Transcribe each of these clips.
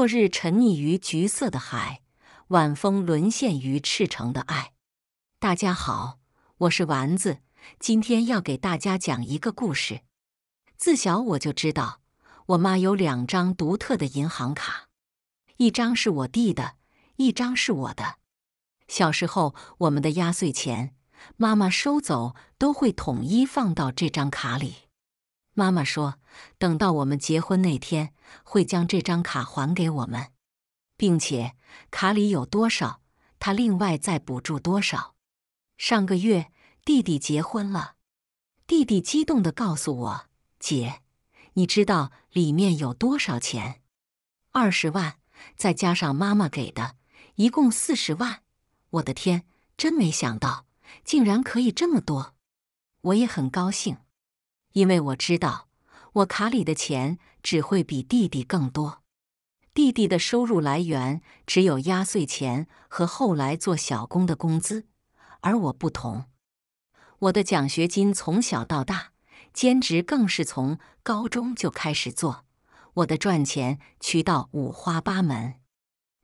落日沉溺于橘色的海，晚风沦陷于赤诚的爱。大家好，我是丸子，今天要给大家讲一个故事。自小我就知道，我妈有两张独特的银行卡，一张是我弟的，一张是我的。小时候，我们的压岁钱，妈妈收走都会统一放到这张卡里。妈妈说，等到我们结婚那天。会将这张卡还给我们，并且卡里有多少，他另外再补助多少。上个月弟弟结婚了，弟弟激动的告诉我：“姐，你知道里面有多少钱？二十万，再加上妈妈给的，一共四十万。我的天，真没想到，竟然可以这么多！我也很高兴，因为我知道。”我卡里的钱只会比弟弟更多。弟弟的收入来源只有压岁钱和后来做小工的工资，而我不同。我的奖学金从小到大，兼职更是从高中就开始做。我的赚钱渠道五花八门，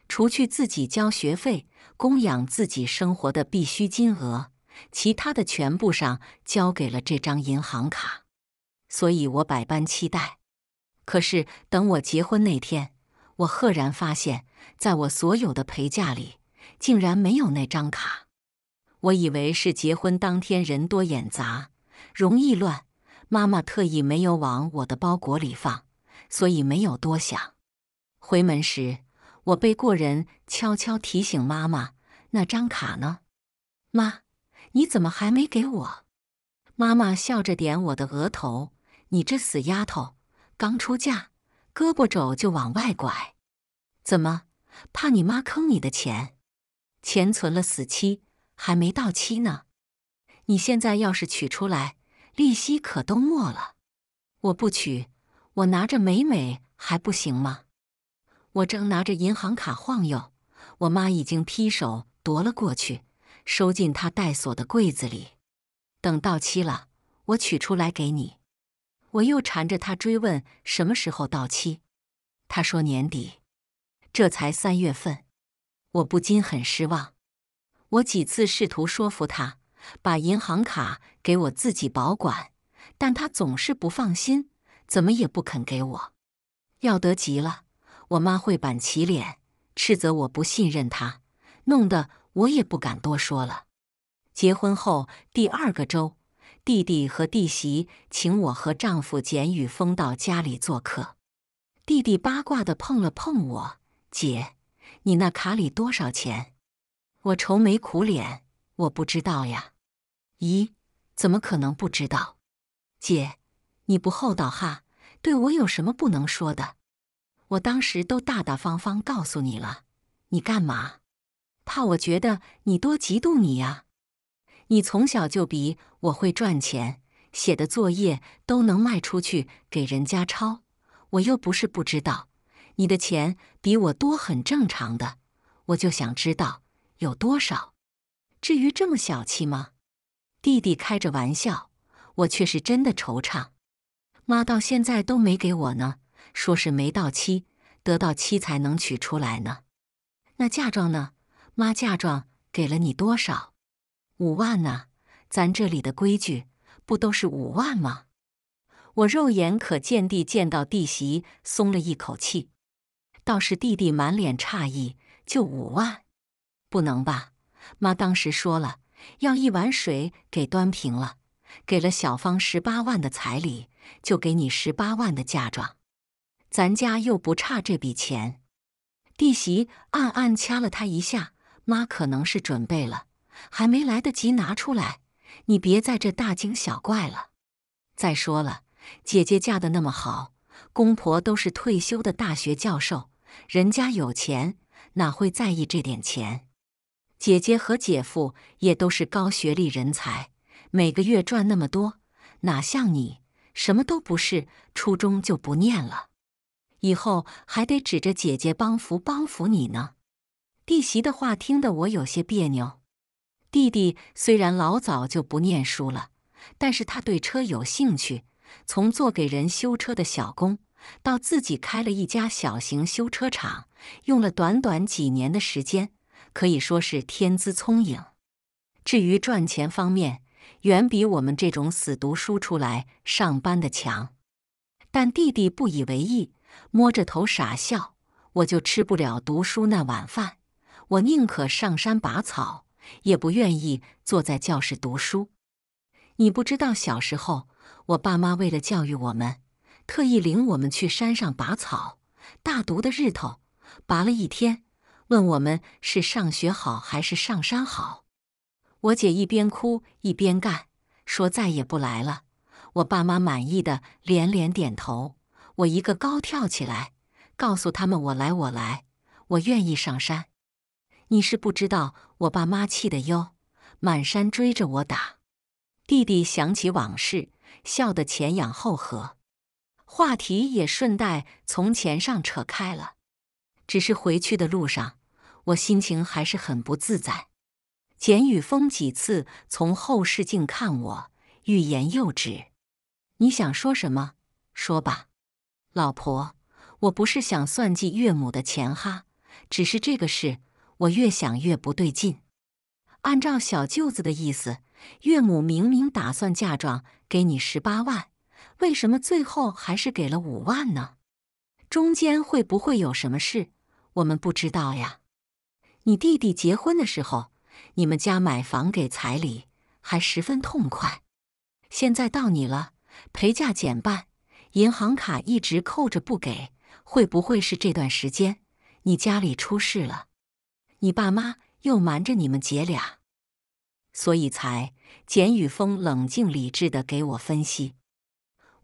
除去自己交学费、供养自己生活的必需金额，其他的全部上交给了这张银行卡。所以我百般期待，可是等我结婚那天，我赫然发现，在我所有的陪嫁里，竟然没有那张卡。我以为是结婚当天人多眼杂，容易乱，妈妈特意没有往我的包裹里放，所以没有多想。回门时，我被过人悄悄提醒：“妈妈，那张卡呢？”“妈，你怎么还没给我？”妈妈笑着点我的额头。你这死丫头，刚出嫁，胳膊肘就往外拐，怎么怕你妈坑你的钱？钱存了死期还没到期呢，你现在要是取出来，利息可都没了。我不取，我拿着美美还不行吗？我正拿着银行卡晃悠，我妈已经劈手夺了过去，收进她带锁的柜子里。等到期了，我取出来给你。我又缠着他追问什么时候到期，他说年底，这才三月份，我不禁很失望。我几次试图说服他把银行卡给我自己保管，但他总是不放心，怎么也不肯给我。要得急了，我妈会板起脸斥责我不信任他，弄得我也不敢多说了。结婚后第二个周。弟弟和弟媳请我和丈夫简宇峰到家里做客。弟弟八卦的碰了碰我，姐，你那卡里多少钱？我愁眉苦脸，我不知道呀。咦，怎么可能不知道？姐，你不厚道哈，对我有什么不能说的？我当时都大大方方告诉你了，你干嘛？怕我觉得你多嫉妒你呀？你从小就比我会赚钱，写的作业都能卖出去给人家抄。我又不是不知道，你的钱比我多，很正常的。我就想知道有多少。至于这么小气吗？弟弟开着玩笑，我却是真的惆怅。妈到现在都没给我呢，说是没到期，得到期才能取出来呢。那嫁妆呢？妈嫁妆给了你多少？五万呐！咱这里的规矩不都是五万吗？我肉眼可见地见到弟媳松了一口气，倒是弟弟满脸诧异：“就五万？不能吧？妈当时说了，要一碗水给端平了。给了小芳十八万的彩礼，就给你十八万的嫁妆。咱家又不差这笔钱。”弟媳暗暗掐了他一下：“妈可能是准备了。”还没来得及拿出来，你别在这大惊小怪了。再说了，姐姐嫁得那么好，公婆都是退休的大学教授，人家有钱，哪会在意这点钱？姐姐和姐夫也都是高学历人才，每个月赚那么多，哪像你什么都不是，初中就不念了，以后还得指着姐姐帮扶帮扶你呢。弟媳的话听得我有些别扭。弟弟虽然老早就不念书了，但是他对车有兴趣，从做给人修车的小工，到自己开了一家小型修车厂，用了短短几年的时间，可以说是天资聪颖。至于赚钱方面，远比我们这种死读书出来上班的强。但弟弟不以为意，摸着头傻笑：“我就吃不了读书那碗饭，我宁可上山拔草。”也不愿意坐在教室读书。你不知道，小时候我爸妈为了教育我们，特意领我们去山上拔草。大毒的日头，拔了一天，问我们是上学好还是上山好。我姐一边哭一边干，说再也不来了。我爸妈满意的连连点头。我一个高跳起来，告诉他们我来，我来，我愿意上山。你是不知道我爸妈气的哟，满山追着我打。弟弟想起往事，笑得前仰后合，话题也顺带从钱上扯开了。只是回去的路上，我心情还是很不自在。简宇峰几次从后视镜看我，欲言又止。你想说什么？说吧，老婆，我不是想算计岳母的钱哈，只是这个事。我越想越不对劲。按照小舅子的意思，岳母明明打算嫁妆给你十八万，为什么最后还是给了五万呢？中间会不会有什么事？我们不知道呀。你弟弟结婚的时候，你们家买房给彩礼还十分痛快，现在到你了，陪嫁减半，银行卡一直扣着不给，会不会是这段时间你家里出事了？你爸妈又瞒着你们姐俩，所以才简宇峰冷静理智的给我分析。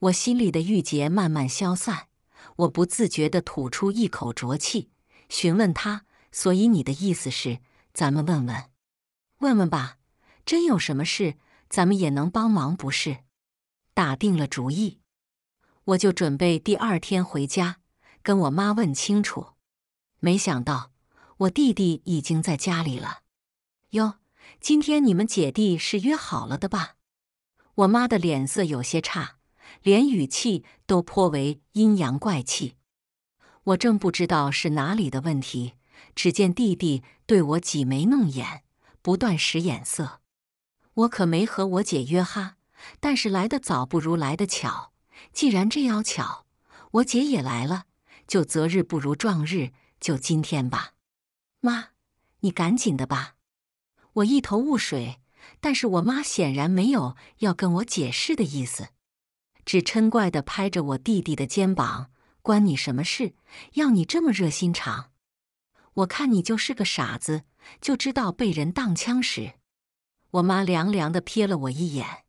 我心里的郁结慢慢消散，我不自觉的吐出一口浊气，询问他：“所以你的意思是，咱们问问问问吧？真有什么事，咱们也能帮忙，不是？”打定了主意，我就准备第二天回家跟我妈问清楚。没想到。我弟弟已经在家里了，哟！今天你们姐弟是约好了的吧？我妈的脸色有些差，连语气都颇为阴阳怪气。我正不知道是哪里的问题，只见弟弟对我挤眉弄眼，不断使眼色。我可没和我姐约哈，但是来的早不如来的巧。既然这样巧，我姐也来了，就择日不如撞日，就今天吧。妈，你赶紧的吧！我一头雾水，但是我妈显然没有要跟我解释的意思，只嗔怪的拍着我弟弟的肩膀：“关你什么事？要你这么热心肠？我看你就是个傻子，就知道被人当枪使。”我妈凉凉的瞥了我一眼，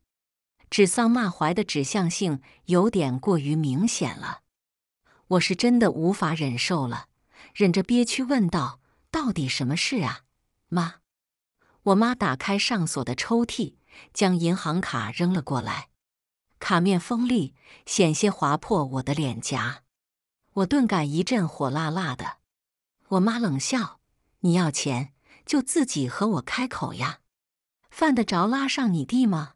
指桑骂槐的指向性有点过于明显了。我是真的无法忍受了，忍着憋屈问道。到底什么事啊，妈？我妈打开上锁的抽屉，将银行卡扔了过来，卡面锋利，险些划破我的脸颊，我顿感一阵火辣辣的。我妈冷笑：“你要钱就自己和我开口呀，犯得着拉上你弟吗？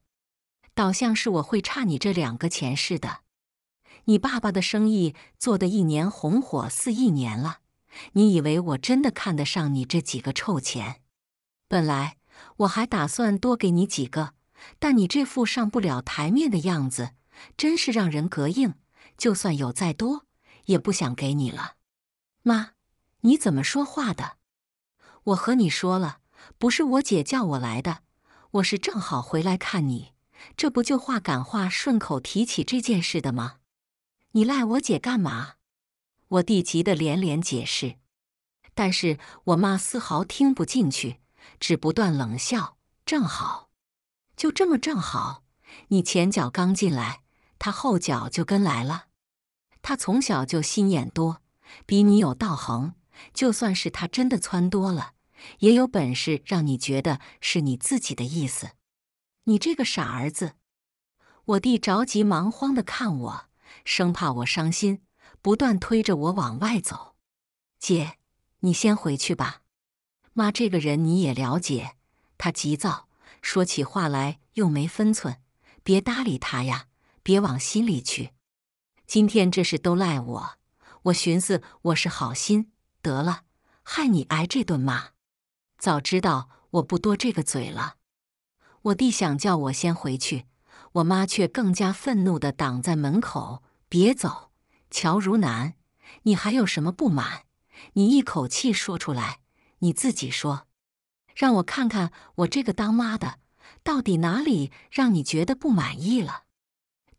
倒像是我会差你这两个钱似的。你爸爸的生意做的一年红火似一年了。”你以为我真的看得上你这几个臭钱？本来我还打算多给你几个，但你这副上不了台面的样子，真是让人膈应。就算有再多，也不想给你了。妈，你怎么说话的？我和你说了，不是我姐叫我来的，我是正好回来看你，这不就话赶话顺口提起这件事的吗？你赖我姐干嘛？我弟急得连连解释，但是我妈丝毫听不进去，只不断冷笑。正好，就这么正好，你前脚刚进来，他后脚就跟来了。他从小就心眼多，比你有道行。就算是他真的窜多了，也有本事让你觉得是你自己的意思。你这个傻儿子！我弟着急忙慌的看我，生怕我伤心。不断推着我往外走，姐，你先回去吧。妈这个人你也了解，她急躁，说起话来又没分寸，别搭理她呀，别往心里去。今天这事都赖我，我寻思我是好心得了，害你挨这顿骂，早知道我不多这个嘴了。我弟想叫我先回去，我妈却更加愤怒的挡在门口，别走。乔如南，你还有什么不满？你一口气说出来，你自己说，让我看看我这个当妈的到底哪里让你觉得不满意了。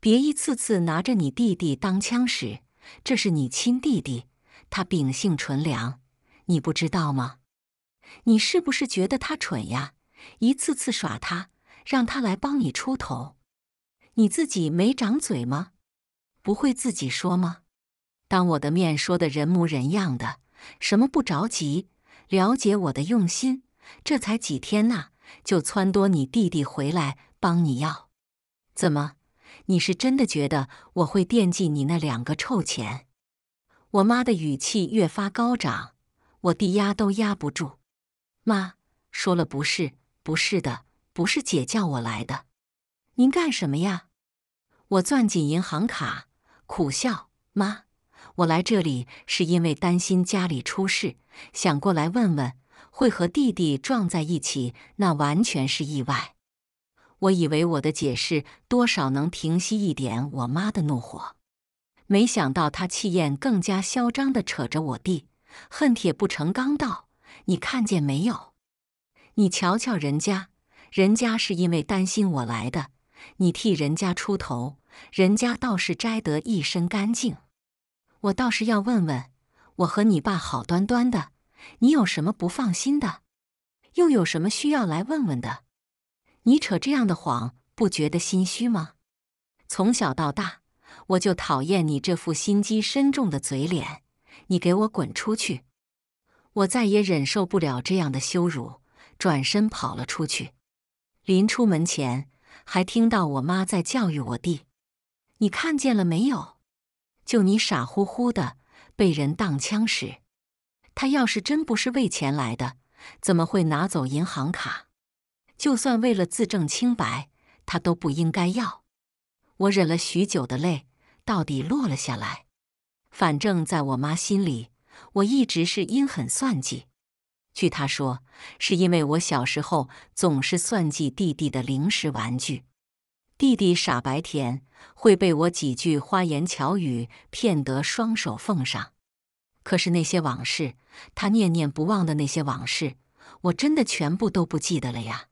别一次次拿着你弟弟当枪使，这是你亲弟弟，他秉性纯良，你不知道吗？你是不是觉得他蠢呀？一次次耍他，让他来帮你出头，你自己没长嘴吗？不会自己说吗？当我的面说的人模人样的，什么不着急，了解我的用心。这才几天呐，就撺掇你弟弟回来帮你要？怎么？你是真的觉得我会惦记你那两个臭钱？我妈的语气越发高涨，我弟压都压不住。妈，说了不是，不是的，不是姐叫我来的。您干什么呀？我攥紧银行卡。苦笑，妈，我来这里是因为担心家里出事，想过来问问。会和弟弟撞在一起，那完全是意外。我以为我的解释多少能平息一点我妈的怒火，没想到她气焰更加嚣张地扯着我弟，恨铁不成钢道：“你看见没有？你瞧瞧人家，人家是因为担心我来的，你替人家出头。”人家倒是摘得一身干净，我倒是要问问，我和你爸好端端的，你有什么不放心的？又有什么需要来问问的？你扯这样的谎，不觉得心虚吗？从小到大，我就讨厌你这副心机深重的嘴脸！你给我滚出去！我再也忍受不了这样的羞辱，转身跑了出去。临出门前，还听到我妈在教育我弟。你看见了没有？就你傻乎乎的被人当枪使。他要是真不是为钱来的，怎么会拿走银行卡？就算为了自证清白，他都不应该要。我忍了许久的泪，到底落了下来。反正在我妈心里，我一直是阴狠算计。据她说，是因为我小时候总是算计弟弟的零食玩具。弟弟傻白甜，会被我几句花言巧语骗得双手奉上。可是那些往事，他念念不忘的那些往事，我真的全部都不记得了呀。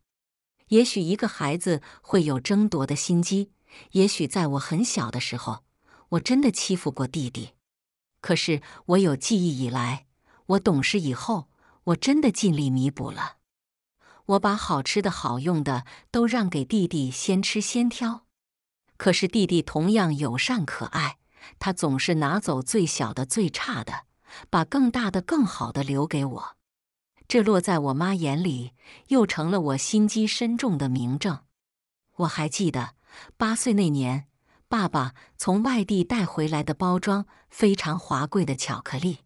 也许一个孩子会有争夺的心机，也许在我很小的时候，我真的欺负过弟弟。可是我有记忆以来，我懂事以后，我真的尽力弥补了。我把好吃的好用的都让给弟弟先吃先挑，可是弟弟同样友善可爱，他总是拿走最小的最差的，把更大的更好的留给我。这落在我妈眼里，又成了我心机深重的明证。我还记得八岁那年，爸爸从外地带回来的包装非常华贵的巧克力，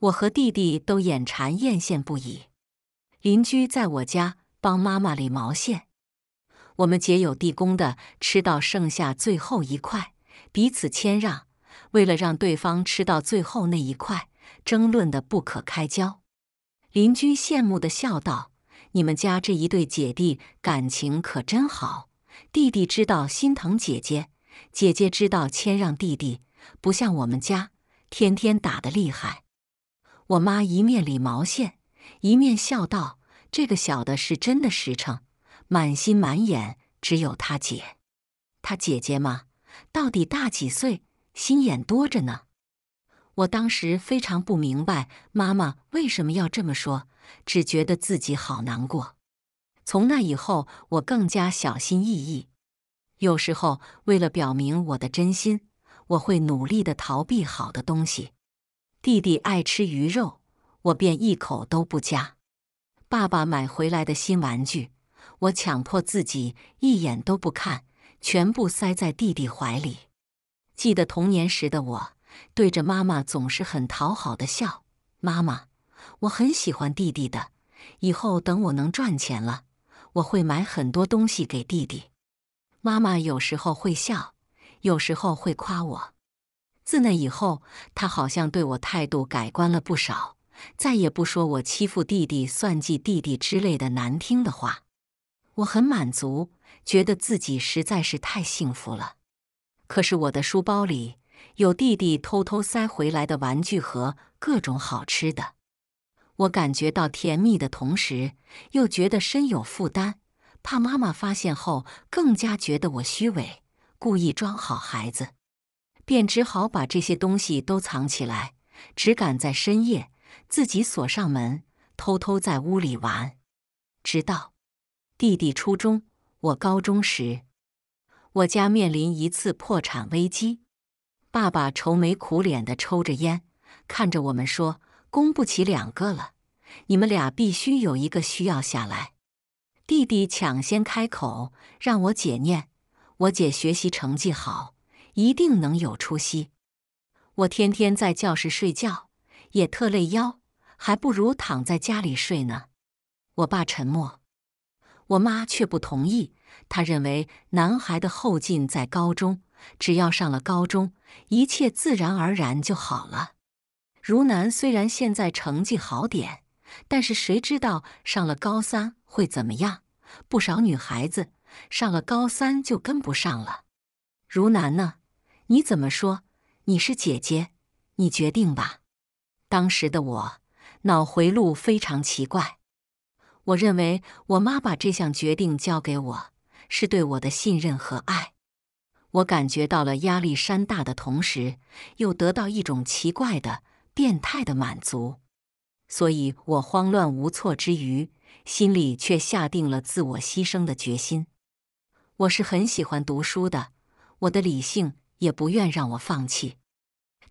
我和弟弟都眼馋艳羡不已。邻居在我家帮妈妈理毛线，我们姐有弟公的，吃到剩下最后一块，彼此谦让，为了让对方吃到最后那一块，争论的不可开交。邻居羡慕的笑道：“你们家这一对姐弟感情可真好，弟弟知道心疼姐姐，姐姐知道谦让弟弟，不像我们家，天天打的厉害。我妈一面理毛线。”一面笑道：“这个小的是真的实诚，满心满眼只有他姐，他姐姐嘛，到底大几岁？心眼多着呢。”我当时非常不明白妈妈为什么要这么说，只觉得自己好难过。从那以后，我更加小心翼翼。有时候，为了表明我的真心，我会努力的逃避好的东西。弟弟爱吃鱼肉。我便一口都不加。爸爸买回来的新玩具，我强迫自己一眼都不看，全部塞在弟弟怀里。记得童年时的我，对着妈妈总是很讨好的笑。妈妈，我很喜欢弟弟的。以后等我能赚钱了，我会买很多东西给弟弟。妈妈有时候会笑，有时候会夸我。自那以后，她好像对我态度改观了不少。再也不说“我欺负弟弟、算计弟弟”之类的难听的话，我很满足，觉得自己实在是太幸福了。可是我的书包里有弟弟偷偷塞回来的玩具和各种好吃的，我感觉到甜蜜的同时，又觉得身有负担，怕妈妈发现后更加觉得我虚伪，故意装好孩子，便只好把这些东西都藏起来，只敢在深夜。自己锁上门，偷偷在屋里玩，直到弟弟初中，我高中时，我家面临一次破产危机。爸爸愁眉苦脸的抽着烟，看着我们说：“供不起两个了，你们俩必须有一个需要下来。”弟弟抢先开口：“让我姐念，我姐学习成绩好，一定能有出息。”我天天在教室睡觉，也特累腰。还不如躺在家里睡呢。我爸沉默，我妈却不同意。她认为男孩的后劲在高中，只要上了高中，一切自然而然就好了。如南虽然现在成绩好点，但是谁知道上了高三会怎么样？不少女孩子上了高三就跟不上了。如南呢？你怎么说？你是姐姐，你决定吧。当时的我。脑回路非常奇怪，我认为我妈把这项决定交给我，是对我的信任和爱。我感觉到了压力山大的同时，又得到一种奇怪的、变态的满足。所以，我慌乱无措之余，心里却下定了自我牺牲的决心。我是很喜欢读书的，我的理性也不愿让我放弃。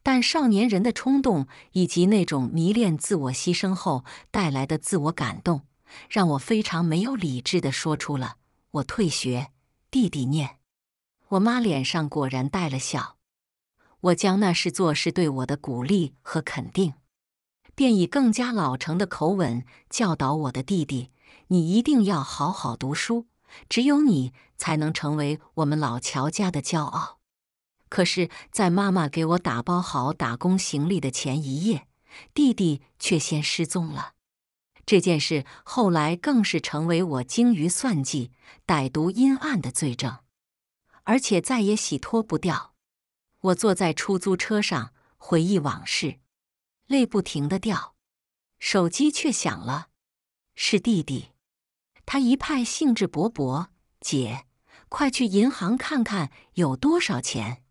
但少年人的冲动，以及那种迷恋自我牺牲后带来的自我感动，让我非常没有理智的说出了“我退学，弟弟念”。我妈脸上果然带了笑，我将那是做是对我的鼓励和肯定，便以更加老成的口吻教导我的弟弟：“你一定要好好读书，只有你才能成为我们老乔家的骄傲。”可是，在妈妈给我打包好打工行李的前一夜，弟弟却先失踪了。这件事后来更是成为我精于算计、歹毒阴暗的罪证，而且再也洗脱不掉。我坐在出租车上回忆往事，泪不停的掉，手机却响了，是弟弟。他一派兴致勃勃：“姐，快去银行看看有多少钱。”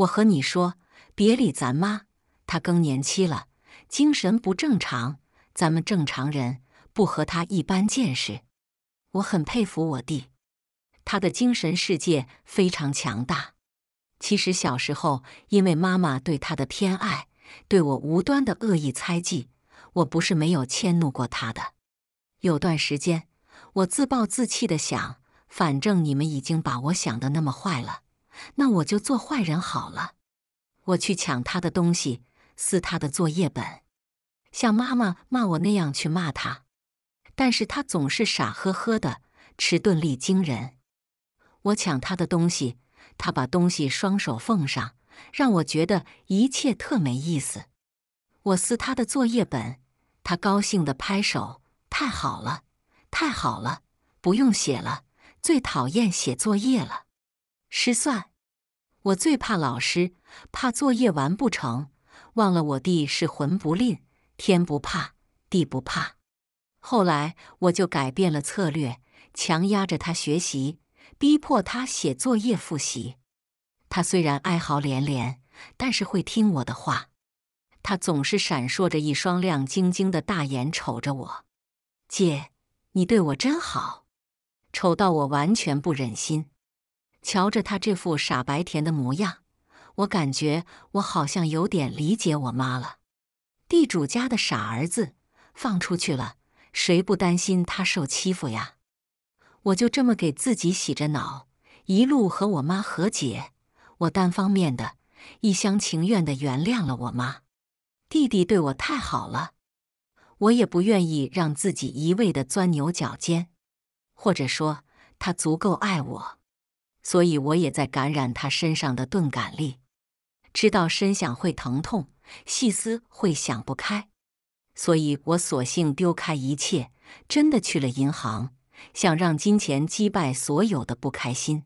我和你说，别理咱妈，她更年期了，精神不正常。咱们正常人不和她一般见识。我很佩服我弟，他的精神世界非常强大。其实小时候，因为妈妈对他的偏爱，对我无端的恶意猜忌，我不是没有迁怒过他的。有段时间，我自暴自弃的想，反正你们已经把我想的那么坏了。那我就做坏人好了，我去抢他的东西，撕他的作业本，像妈妈骂我那样去骂他。但是他总是傻呵呵的，迟钝力惊人。我抢他的东西，他把东西双手奉上，让我觉得一切特没意思。我撕他的作业本，他高兴的拍手：“太好了，太好了，不用写了，最讨厌写作业了。”失算，我最怕老师，怕作业完不成，忘了我弟是魂不吝，天不怕地不怕。后来我就改变了策略，强压着他学习，逼迫他写作业、复习。他虽然哀嚎连连，但是会听我的话。他总是闪烁着一双亮晶晶的大眼瞅着我。姐，你对我真好，丑到我完全不忍心。瞧着他这副傻白甜的模样，我感觉我好像有点理解我妈了。地主家的傻儿子放出去了，谁不担心他受欺负呀？我就这么给自己洗着脑，一路和我妈和解，我单方面的、一厢情愿的原谅了我妈。弟弟对我太好了，我也不愿意让自己一味的钻牛角尖，或者说他足够爱我。所以我也在感染他身上的钝感力，知道深想会疼痛，细思会想不开，所以我索性丢开一切，真的去了银行，想让金钱击败所有的不开心。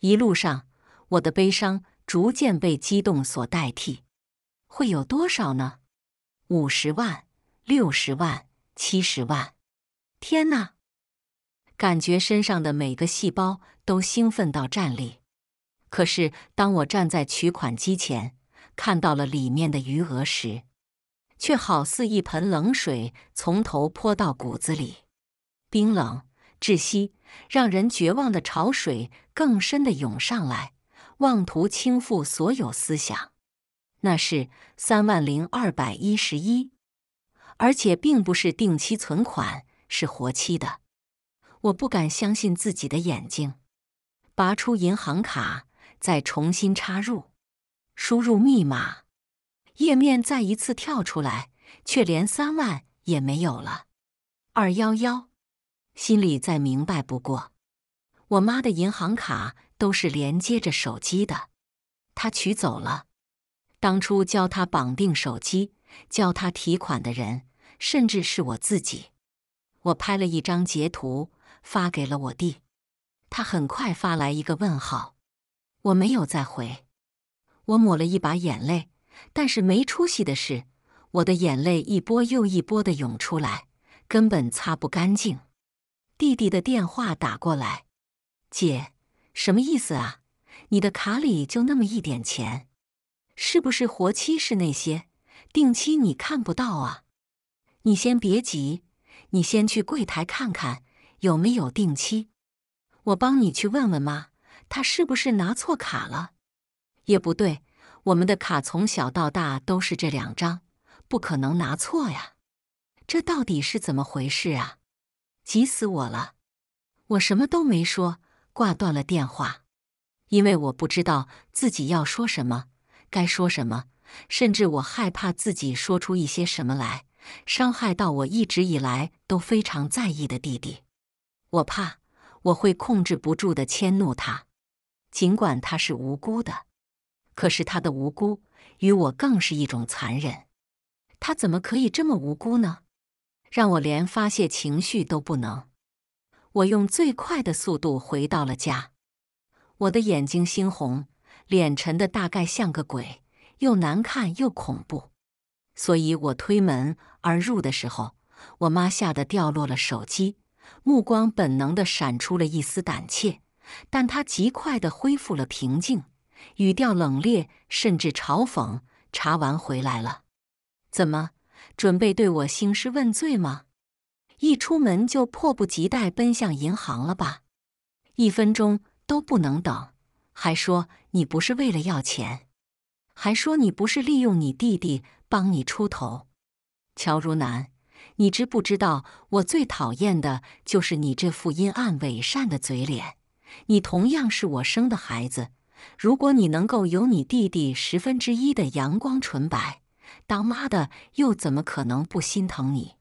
一路上，我的悲伤逐渐被激动所代替，会有多少呢？五十万，六十万，七十万，天哪！感觉身上的每个细胞都兴奋到站立。可是，当我站在取款机前，看到了里面的余额时，却好似一盆冷水从头泼到骨子里，冰冷、窒息，让人绝望的潮水更深的涌上来，妄图倾覆所有思想。那是三万零二百一十一，而且并不是定期存款，是活期的。我不敢相信自己的眼睛，拔出银行卡，再重新插入，输入密码，页面再一次跳出来，却连三万也没有了。二幺幺，心里再明白不过，我妈的银行卡都是连接着手机的，她取走了。当初教她绑定手机、教她提款的人，甚至是我自己。我拍了一张截图。发给了我弟，他很快发来一个问号，我没有再回。我抹了一把眼泪，但是没出息的是，我的眼泪一波又一波的涌出来，根本擦不干净。弟弟的电话打过来，姐，什么意思啊？你的卡里就那么一点钱，是不是活期是那些，定期你看不到啊？你先别急，你先去柜台看看。有没有定期？我帮你去问问妈，她是不是拿错卡了？也不对，我们的卡从小到大都是这两张，不可能拿错呀。这到底是怎么回事啊？急死我了！我什么都没说，挂断了电话，因为我不知道自己要说什么，该说什么，甚至我害怕自己说出一些什么来，伤害到我一直以来都非常在意的弟弟。我怕我会控制不住的迁怒他，尽管他是无辜的，可是他的无辜与我更是一种残忍。他怎么可以这么无辜呢？让我连发泄情绪都不能。我用最快的速度回到了家，我的眼睛猩红，脸沉的大概像个鬼，又难看又恐怖。所以，我推门而入的时候，我妈吓得掉落了手机。目光本能地闪出了一丝胆怯，但他极快地恢复了平静，语调冷冽，甚至嘲讽：“查完回来了，怎么准备对我兴师问罪吗？一出门就迫不及待奔向银行了吧？一分钟都不能等，还说你不是为了要钱，还说你不是利用你弟弟帮你出头，乔如南。”你知不知道，我最讨厌的就是你这副阴暗伪善的嘴脸。你同样是我生的孩子，如果你能够有你弟弟十分之一的阳光纯白，当妈的又怎么可能不心疼你？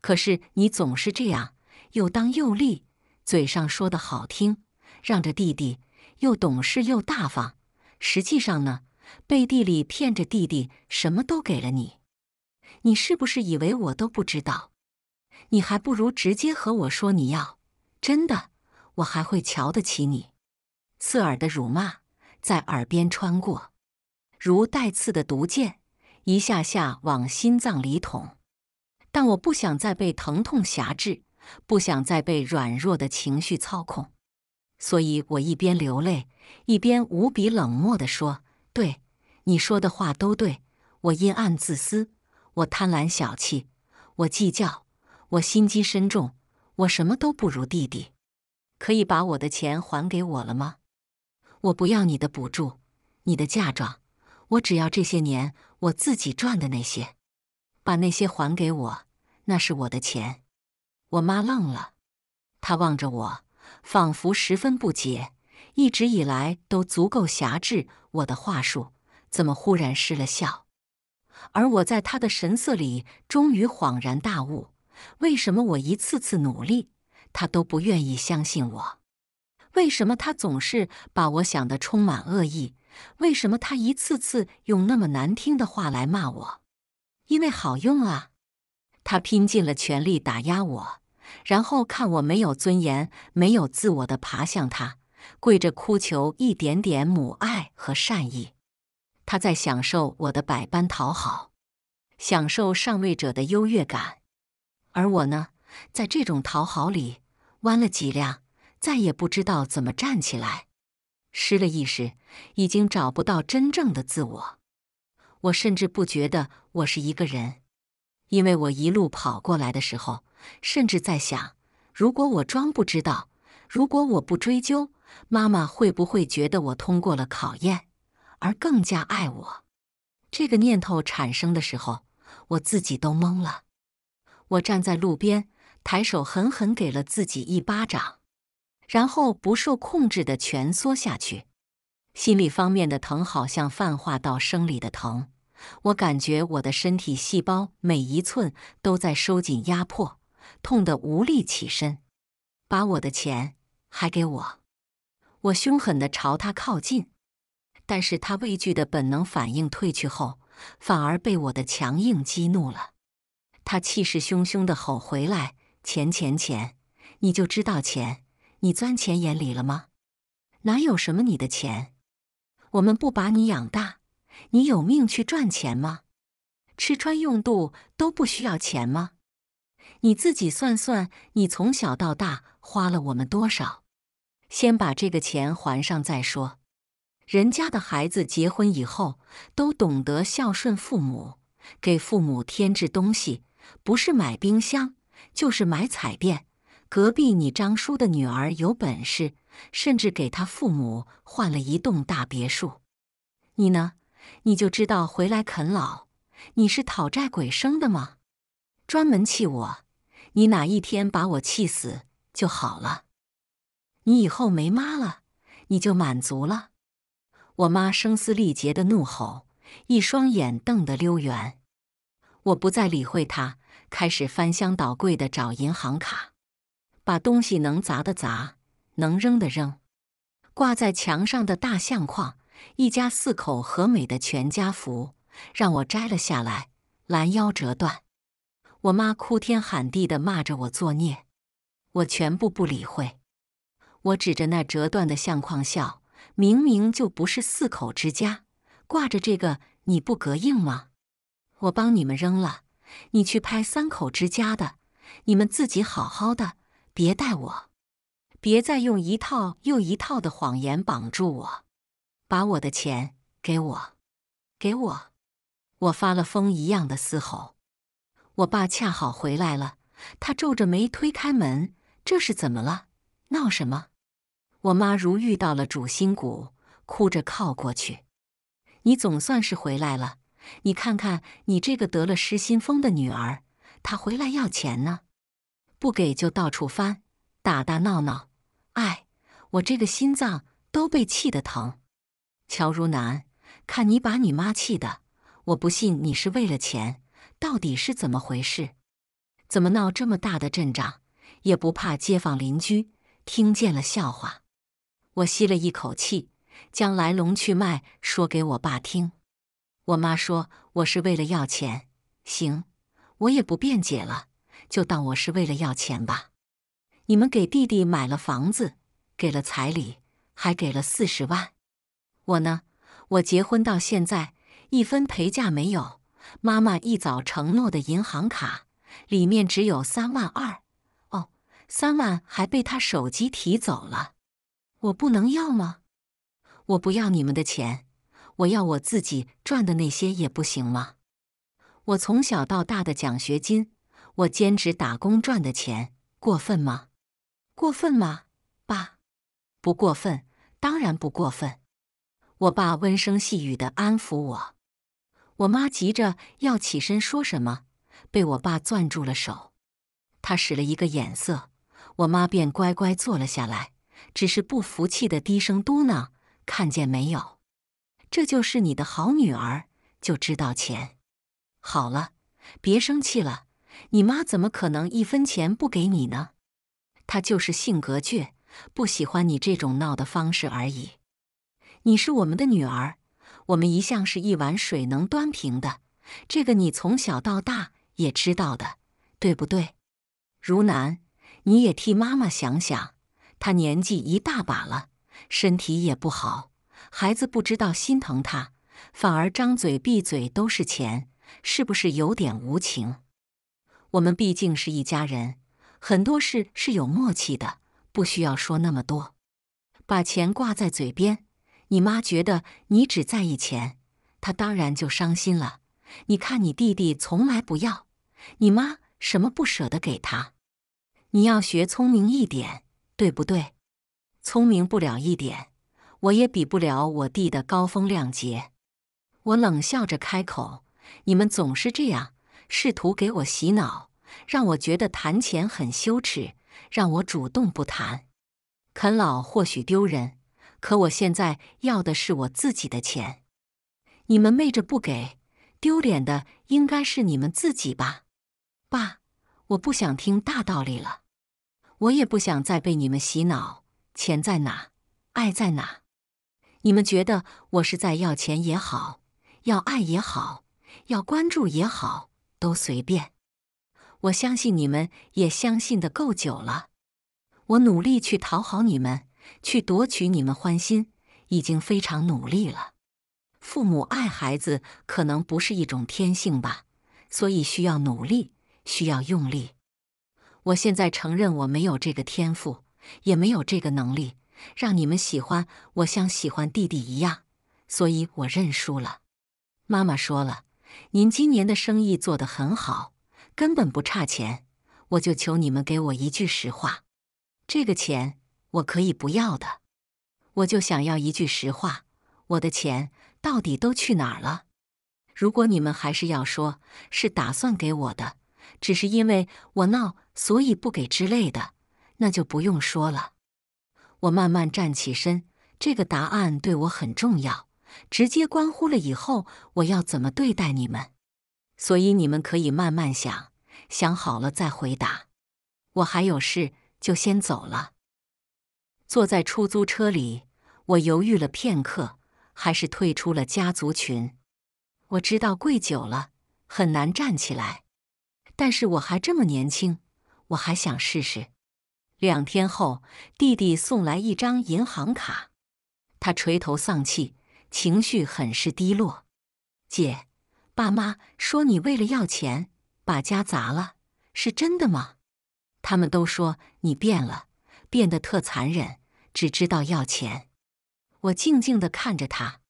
可是你总是这样，又当又立，嘴上说的好听，让着弟弟，又懂事又大方，实际上呢，背地里骗着弟弟，什么都给了你。你是不是以为我都不知道？你还不如直接和我说你要。真的，我还会瞧得起你？刺耳的辱骂在耳边穿过，如带刺的毒箭，一下下往心脏里捅。但我不想再被疼痛辖制，不想再被软弱的情绪操控，所以我一边流泪，一边无比冷漠的说：“对，你说的话都对我阴暗自私。”我贪婪小气，我计较，我心机深重，我什么都不如弟弟。可以把我的钱还给我了吗？我不要你的补助，你的嫁妆，我只要这些年我自己赚的那些。把那些还给我，那是我的钱。我妈愣了，她望着我，仿佛十分不解。一直以来都足够辖制我的话术，怎么忽然失了效？而我在他的神色里，终于恍然大悟：为什么我一次次努力，他都不愿意相信我？为什么他总是把我想的充满恶意？为什么他一次次用那么难听的话来骂我？因为好用啊！他拼尽了全力打压我，然后看我没有尊严、没有自我的爬向他，跪着哭求一点点母爱和善意。他在享受我的百般讨好，享受上位者的优越感，而我呢，在这种讨好里弯了脊梁，再也不知道怎么站起来，失了意识，已经找不到真正的自我。我甚至不觉得我是一个人，因为我一路跑过来的时候，甚至在想：如果我装不知道，如果我不追究，妈妈会不会觉得我通过了考验？而更加爱我，这个念头产生的时候，我自己都懵了。我站在路边，抬手狠狠给了自己一巴掌，然后不受控制的蜷缩下去。心理方面的疼好像泛化到生理的疼，我感觉我的身体细胞每一寸都在收紧压迫，痛得无力起身。把我的钱还给我！我凶狠的朝他靠近。但是他畏惧的本能反应退去后，反而被我的强硬激怒了。他气势汹汹的吼回来：“钱钱钱，你就知道钱，你钻钱眼里了吗？哪有什么你的钱？我们不把你养大，你有命去赚钱吗？吃穿用度都不需要钱吗？你自己算算，你从小到大花了我们多少？先把这个钱还上再说。”人家的孩子结婚以后都懂得孝顺父母，给父母添置东西，不是买冰箱就是买彩电。隔壁你张叔的女儿有本事，甚至给他父母换了一栋大别墅。你呢？你就知道回来啃老？你是讨债鬼生的吗？专门气我！你哪一天把我气死就好了。你以后没妈了，你就满足了。我妈声嘶力竭的怒吼，一双眼瞪得溜圆。我不再理会她，开始翻箱倒柜的找银行卡，把东西能砸的砸，能扔的扔。挂在墙上的大相框，一家四口和美的全家福，让我摘了下来，拦腰折断。我妈哭天喊地的骂着我作孽，我全部不理会。我指着那折断的相框笑。明明就不是四口之家，挂着这个你不膈应吗？我帮你们扔了，你去拍三口之家的。你们自己好好的，别带我，别再用一套又一套的谎言绑住我。把我的钱给我，给我！我发了疯一样的嘶吼。我爸恰好回来了，他皱着眉推开门，这是怎么了？闹什么？我妈如遇到了主心骨，哭着靠过去：“你总算是回来了！你看看你这个得了失心疯的女儿，她回来要钱呢，不给就到处翻，打打闹闹。哎，我这个心脏都被气得疼。”乔如南，看你把你妈气的，我不信你是为了钱，到底是怎么回事？怎么闹这么大的阵仗，也不怕街坊邻居听见了笑话？我吸了一口气，将来龙去脉说给我爸听。我妈说我是为了要钱，行，我也不辩解了，就当我是为了要钱吧。你们给弟弟买了房子，给了彩礼，还给了四十万。我呢，我结婚到现在一分陪嫁没有。妈妈一早承诺的银行卡里面只有三万二，哦，三万还被他手机提走了。我不能要吗？我不要你们的钱，我要我自己赚的那些也不行吗？我从小到大的奖学金，我兼职打工赚的钱，过分吗？过分吗？爸，不过分，当然不过分。我爸温声细语的安抚我，我妈急着要起身说什么，被我爸攥住了手，他使了一个眼色，我妈便乖乖坐了下来。只是不服气的低声嘟囔：“看见没有，这就是你的好女儿，就知道钱。好了，别生气了。你妈怎么可能一分钱不给你呢？她就是性格倔，不喜欢你这种闹的方式而已。你是我们的女儿，我们一向是一碗水能端平的。这个你从小到大也知道的，对不对？如南，你也替妈妈想想。”他年纪一大把了，身体也不好，孩子不知道心疼他，反而张嘴闭嘴都是钱，是不是有点无情？我们毕竟是一家人，很多事是有默契的，不需要说那么多。把钱挂在嘴边，你妈觉得你只在意钱，她当然就伤心了。你看你弟弟从来不要，你妈什么不舍得给他，你要学聪明一点。对不对？聪明不了一点，我也比不了我弟的高风亮节。我冷笑着开口：“你们总是这样，试图给我洗脑，让我觉得谈钱很羞耻，让我主动不谈。啃老或许丢人，可我现在要的是我自己的钱。你们昧着不给，丢脸的应该是你们自己吧？爸，我不想听大道理了。”我也不想再被你们洗脑，钱在哪，爱在哪？你们觉得我是在要钱也好，要爱也好，要关注也好，都随便。我相信你们也相信的够久了，我努力去讨好你们，去夺取你们欢心，已经非常努力了。父母爱孩子，可能不是一种天性吧，所以需要努力，需要用力。我现在承认我没有这个天赋，也没有这个能力让你们喜欢我像喜欢弟弟一样，所以我认输了。妈妈说了，您今年的生意做得很好，根本不差钱，我就求你们给我一句实话：这个钱我可以不要的，我就想要一句实话，我的钱到底都去哪儿了？如果你们还是要说是打算给我的，只是因为我闹。所以不给之类的，那就不用说了。我慢慢站起身，这个答案对我很重要，直接关乎了以后我要怎么对待你们。所以你们可以慢慢想，想好了再回答。我还有事，就先走了。坐在出租车里，我犹豫了片刻，还是退出了家族群。我知道跪久了很难站起来，但是我还这么年轻。我还想试试。两天后，弟弟送来一张银行卡。他垂头丧气，情绪很是低落。姐，爸妈说你为了要钱把家砸了，是真的吗？他们都说你变了，变得特残忍，只知道要钱。我静静的看着他，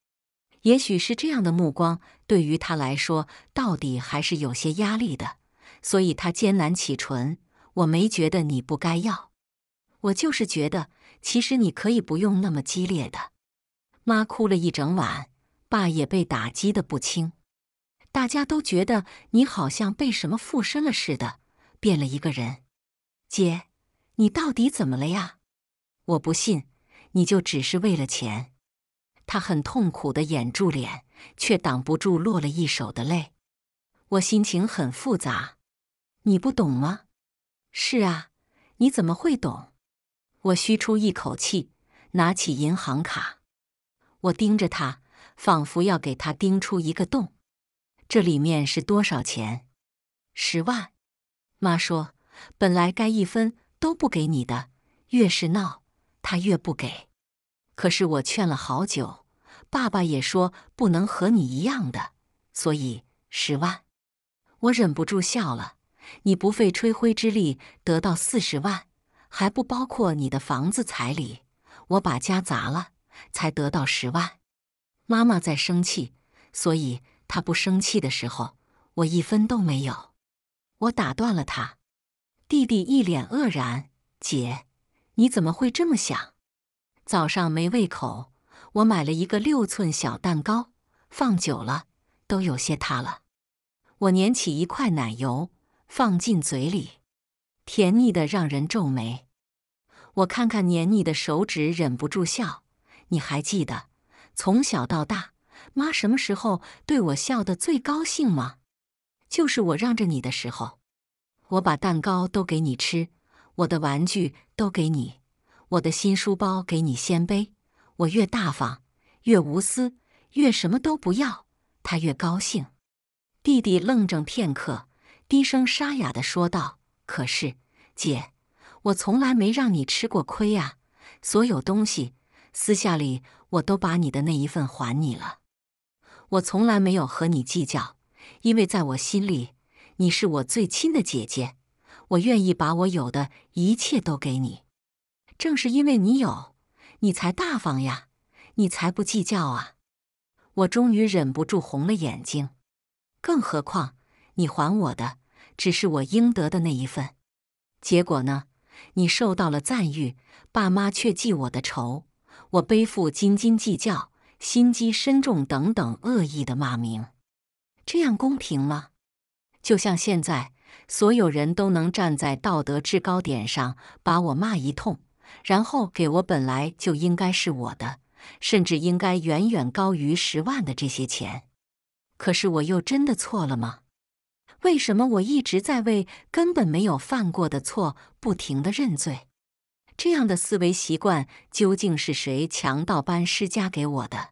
也许是这样的目光对于他来说到底还是有些压力的，所以他艰难启唇。我没觉得你不该要，我就是觉得其实你可以不用那么激烈的。妈哭了一整晚，爸也被打击的不轻，大家都觉得你好像被什么附身了似的，变了一个人。姐，你到底怎么了呀？我不信，你就只是为了钱？他很痛苦的掩住脸，却挡不住落了一手的泪。我心情很复杂，你不懂吗？是啊，你怎么会懂？我吁出一口气，拿起银行卡，我盯着他，仿佛要给他盯出一个洞。这里面是多少钱？十万。妈说，本来该一分都不给你的，越是闹，他越不给。可是我劝了好久，爸爸也说不能和你一样的，所以十万。我忍不住笑了。你不费吹灰之力得到四十万，还不包括你的房子彩礼。我把家砸了才得到十万。妈妈在生气，所以她不生气的时候，我一分都没有。我打断了她。弟弟一脸愕然：“姐，你怎么会这么想？”早上没胃口，我买了一个六寸小蛋糕，放久了都有些塌了。我粘起一块奶油。放进嘴里，甜腻的让人皱眉。我看看黏腻的手指，忍不住笑。你还记得从小到大，妈什么时候对我笑的最高兴吗？就是我让着你的时候，我把蛋糕都给你吃，我的玩具都给你，我的新书包给你先背。我越大方，越无私，越什么都不要，他越高兴。弟弟愣怔片刻。低声沙哑地说道：“可是，姐，我从来没让你吃过亏呀。所有东西，私下里我都把你的那一份还你了。我从来没有和你计较，因为在我心里，你是我最亲的姐姐。我愿意把我有的一切都给你。正是因为你有，你才大方呀，你才不计较啊。我终于忍不住红了眼睛。更何况……”你还我的，只是我应得的那一份。结果呢？你受到了赞誉，爸妈却记我的仇，我背负斤斤计较、心机深重等等恶意的骂名。这样公平吗？就像现在，所有人都能站在道德制高点上把我骂一通，然后给我本来就应该是我的，甚至应该远远高于十万的这些钱。可是我又真的错了吗？为什么我一直在为根本没有犯过的错不停的认罪？这样的思维习惯究竟是谁强盗般施加给我的？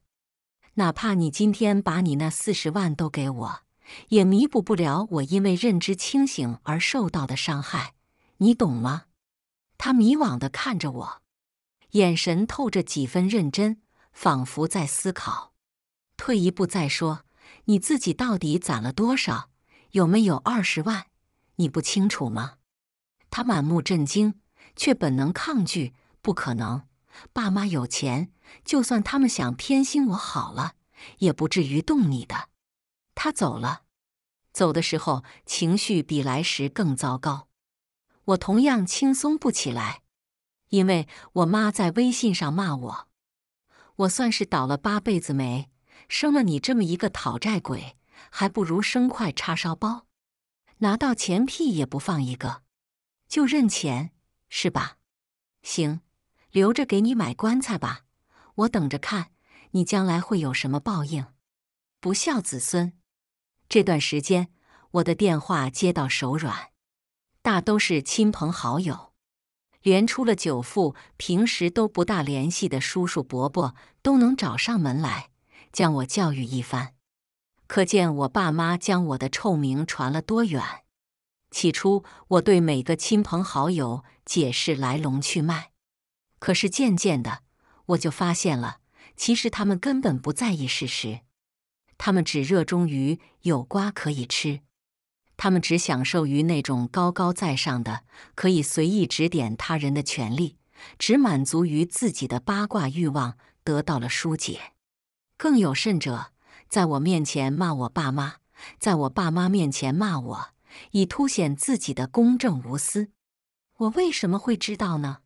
哪怕你今天把你那四十万都给我，也弥补不了我因为认知清醒而受到的伤害，你懂吗？他迷惘的看着我，眼神透着几分认真，仿佛在思考。退一步再说，你自己到底攒了多少？有没有二十万？你不清楚吗？他满目震惊，却本能抗拒。不可能，爸妈有钱，就算他们想偏心我好了，也不至于动你的。他走了，走的时候情绪比来时更糟糕。我同样轻松不起来，因为我妈在微信上骂我，我算是倒了八辈子霉，生了你这么一个讨债鬼。还不如生块叉烧包，拿到钱屁也不放一个，就认钱是吧？行，留着给你买棺材吧，我等着看你将来会有什么报应。不孝子孙，这段时间我的电话接到手软，大都是亲朋好友，连出了九副平时都不大联系的叔叔伯伯都能找上门来，将我教育一番。可见我爸妈将我的臭名传了多远。起初，我对每个亲朋好友解释来龙去脉，可是渐渐的，我就发现了，其实他们根本不在意事实，他们只热衷于有瓜可以吃，他们只享受于那种高高在上的可以随意指点他人的权利，只满足于自己的八卦欲望得到了疏解，更有甚者。在我面前骂我爸妈，在我爸妈面前骂我，以凸显自己的公正无私。我为什么会知道呢？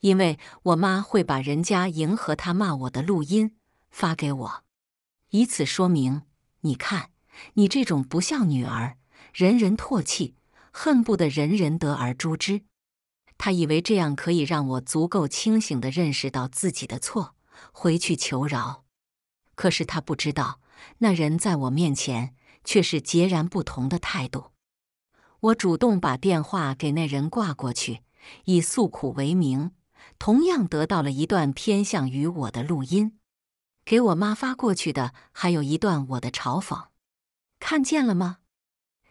因为我妈会把人家迎合他骂我的录音发给我，以此说明：你看，你这种不孝女儿，人人唾弃，恨不得人人得而诛之。他以为这样可以让我足够清醒的认识到自己的错，回去求饶。可是他不知道。那人在我面前却是截然不同的态度。我主动把电话给那人挂过去，以诉苦为名，同样得到了一段偏向于我的录音。给我妈发过去的还有一段我的嘲讽，看见了吗？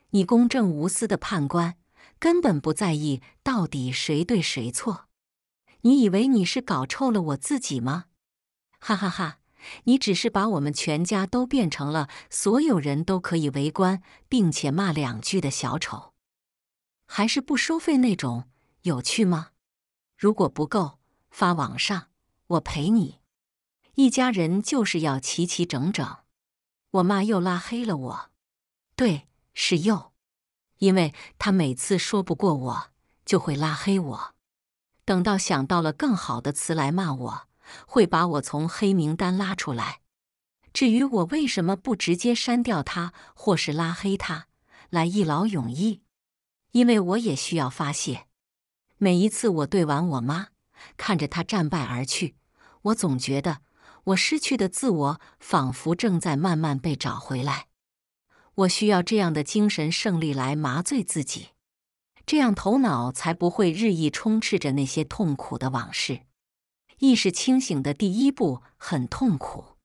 你公正无私的判官根本不在意到底谁对谁错。你以为你是搞臭了我自己吗？哈哈哈。你只是把我们全家都变成了所有人都可以围观并且骂两句的小丑，还是不收费那种？有趣吗？如果不够发网上，我陪你。一家人就是要齐齐整整。我妈又拉黑了我。对，是又，因为她每次说不过我，就会拉黑我。等到想到了更好的词来骂我。会把我从黑名单拉出来。至于我为什么不直接删掉他，或是拉黑他，来一劳永逸？因为我也需要发泄。每一次我对完我妈，看着她战败而去，我总觉得我失去的自我仿佛正在慢慢被找回来。我需要这样的精神胜利来麻醉自己，这样头脑才不会日益充斥着那些痛苦的往事。意识清醒的第一步很痛苦，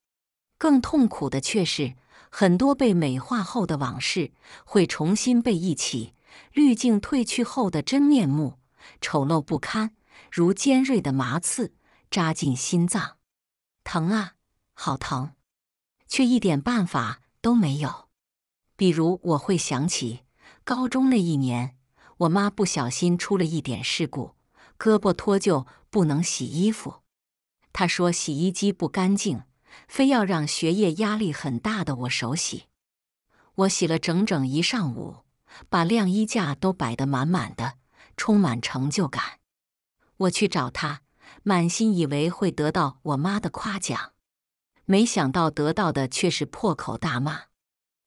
更痛苦的却是很多被美化后的往事会重新被忆起滤镜褪去后的真面目丑陋不堪，如尖锐的麻刺扎进心脏，疼啊，好疼，却一点办法都没有。比如我会想起高中那一年，我妈不小心出了一点事故，胳膊脱臼，不能洗衣服。他说洗衣机不干净，非要让学业压力很大的我手洗。我洗了整整一上午，把晾衣架都摆得满满的，充满成就感。我去找他，满心以为会得到我妈的夸奖，没想到得到的却是破口大骂。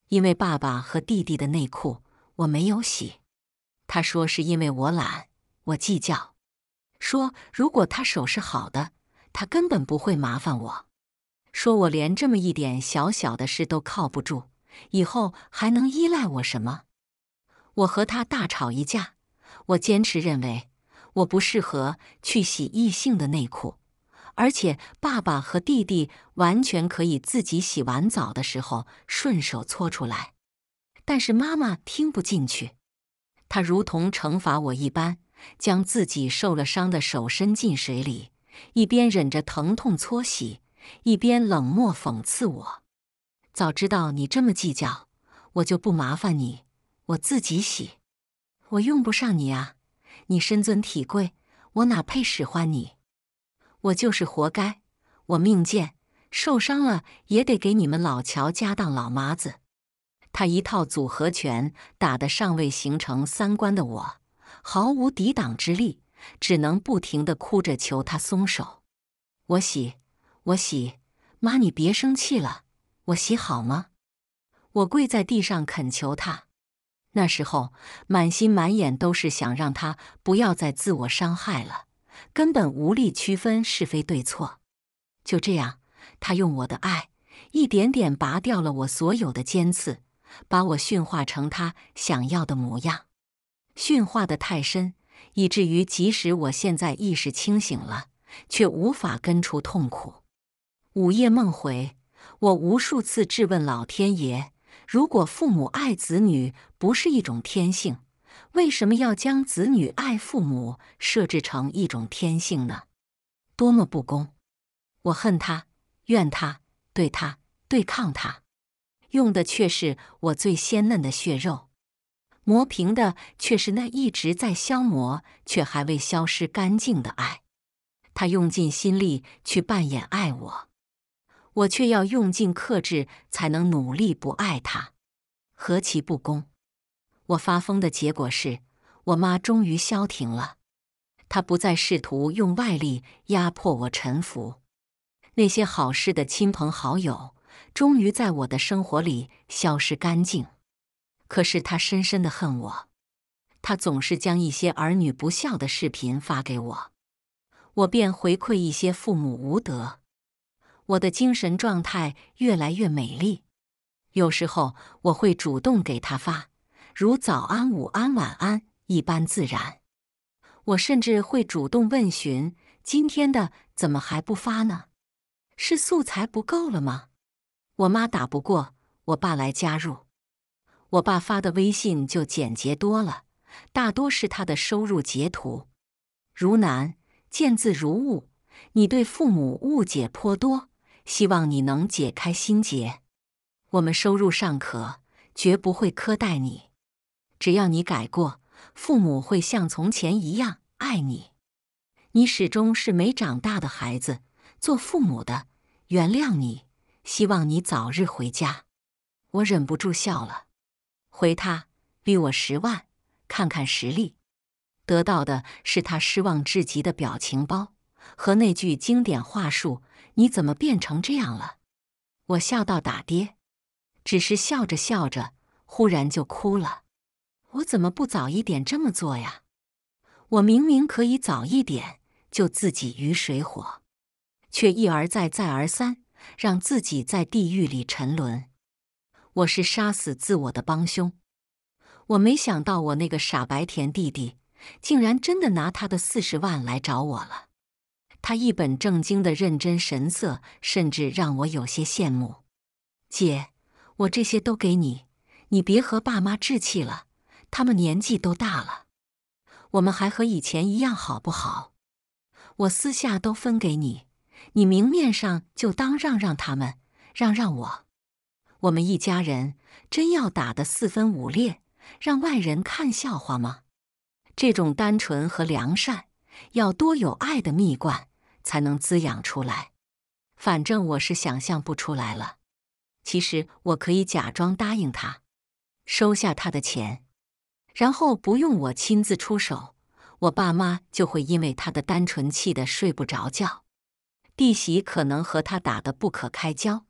因为爸爸和弟弟的内裤我没有洗，他说是因为我懒，我计较。说如果他手是好的。他根本不会麻烦我，说我连这么一点小小的事都靠不住，以后还能依赖我什么？我和他大吵一架。我坚持认为我不适合去洗异性的内裤，而且爸爸和弟弟完全可以自己洗完澡的时候顺手搓出来。但是妈妈听不进去，她如同惩罚我一般，将自己受了伤的手伸进水里。一边忍着疼痛搓洗，一边冷漠讽刺我：“早知道你这么计较，我就不麻烦你，我自己洗。我用不上你啊，你身尊体贵，我哪配使唤你？我就是活该，我命贱，受伤了也得给你们老乔家当老妈子。”他一套组合拳打得尚未形成三观的我毫无抵挡之力。只能不停的哭着求他松手，我洗，我洗，妈你别生气了，我洗好吗？我跪在地上恳求他，那时候满心满眼都是想让他不要再自我伤害了，根本无力区分是非对错。就这样，他用我的爱一点点拔掉了我所有的尖刺，把我驯化成他想要的模样，驯化的太深。以至于，即使我现在意识清醒了，却无法根除痛苦。午夜梦回，我无数次质问老天爷：如果父母爱子女不是一种天性，为什么要将子女爱父母设置成一种天性呢？多么不公！我恨他，怨他，对他，对抗他，用的却是我最鲜嫩的血肉。磨平的却是那一直在消磨却还未消失干净的爱。他用尽心力去扮演爱我，我却要用尽克制才能努力不爱他，何其不公！我发疯的结果是我妈终于消停了，她不再试图用外力压迫我臣服。那些好事的亲朋好友终于在我的生活里消失干净。可是他深深的恨我，他总是将一些儿女不孝的视频发给我，我便回馈一些父母无德。我的精神状态越来越美丽，有时候我会主动给他发，如早安、午安、晚安一般自然。我甚至会主动问询今天的怎么还不发呢？是素材不够了吗？我妈打不过，我爸来加入。我爸发的微信就简洁多了，大多是他的收入截图。如南，见字如晤，你对父母误解颇多，希望你能解开心结。我们收入尚可，绝不会苛待你。只要你改过，父母会像从前一样爱你。你始终是没长大的孩子，做父母的原谅你，希望你早日回家。我忍不住笑了。回他，绿我十万，看看实力。得到的是他失望至极的表情包和那句经典话术：“你怎么变成这样了？”我笑道：“打爹。”只是笑着笑着，忽然就哭了。我怎么不早一点这么做呀？我明明可以早一点救自己于水火，却一而再、再而三让自己在地狱里沉沦。我是杀死自我的帮凶。我没想到，我那个傻白甜弟弟，竟然真的拿他的四十万来找我了。他一本正经的认真神色，甚至让我有些羡慕。姐，我这些都给你，你别和爸妈置气了。他们年纪都大了，我们还和以前一样，好不好？我私下都分给你，你明面上就当让让他们，让让我。我们一家人真要打得四分五裂，让外人看笑话吗？这种单纯和良善，要多有爱的蜜罐才能滋养出来。反正我是想象不出来了。其实我可以假装答应他，收下他的钱，然后不用我亲自出手，我爸妈就会因为他的单纯气得睡不着觉，弟媳可能和他打得不可开交。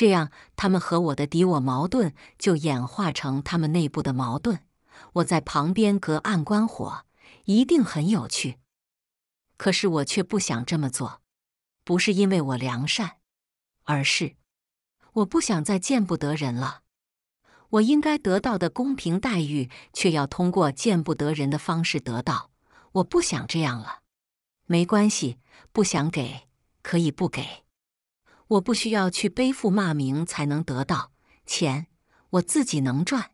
这样，他们和我的敌我矛盾就演化成他们内部的矛盾。我在旁边隔岸观火，一定很有趣。可是我却不想这么做，不是因为我良善，而是我不想再见不得人了。我应该得到的公平待遇，却要通过见不得人的方式得到，我不想这样了。没关系，不想给可以不给。我不需要去背负骂名才能得到钱，我自己能赚，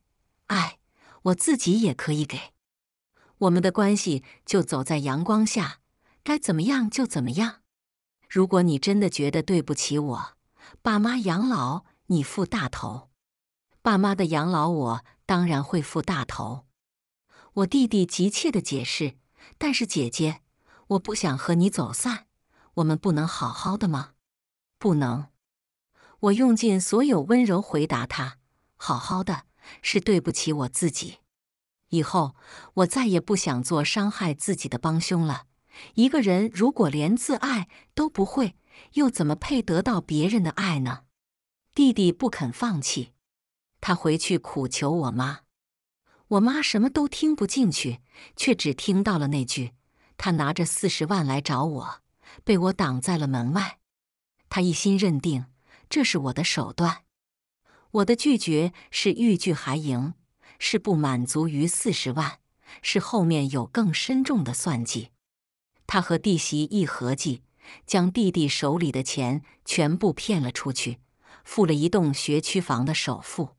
爱我自己也可以给。我们的关系就走在阳光下，该怎么样就怎么样。如果你真的觉得对不起我，爸妈养老你付大头，爸妈的养老我当然会付大头。我弟弟急切的解释，但是姐姐，我不想和你走散，我们不能好好的吗？不能，我用尽所有温柔回答他。好好的，是对不起我自己。以后我再也不想做伤害自己的帮凶了。一个人如果连自爱都不会，又怎么配得到别人的爱呢？弟弟不肯放弃，他回去苦求我妈。我妈什么都听不进去，却只听到了那句：他拿着四十万来找我，被我挡在了门外。他一心认定这是我的手段，我的拒绝是欲拒还迎，是不满足于四十万，是后面有更深重的算计。他和弟媳一合计，将弟弟手里的钱全部骗了出去，付了一栋学区房的首付。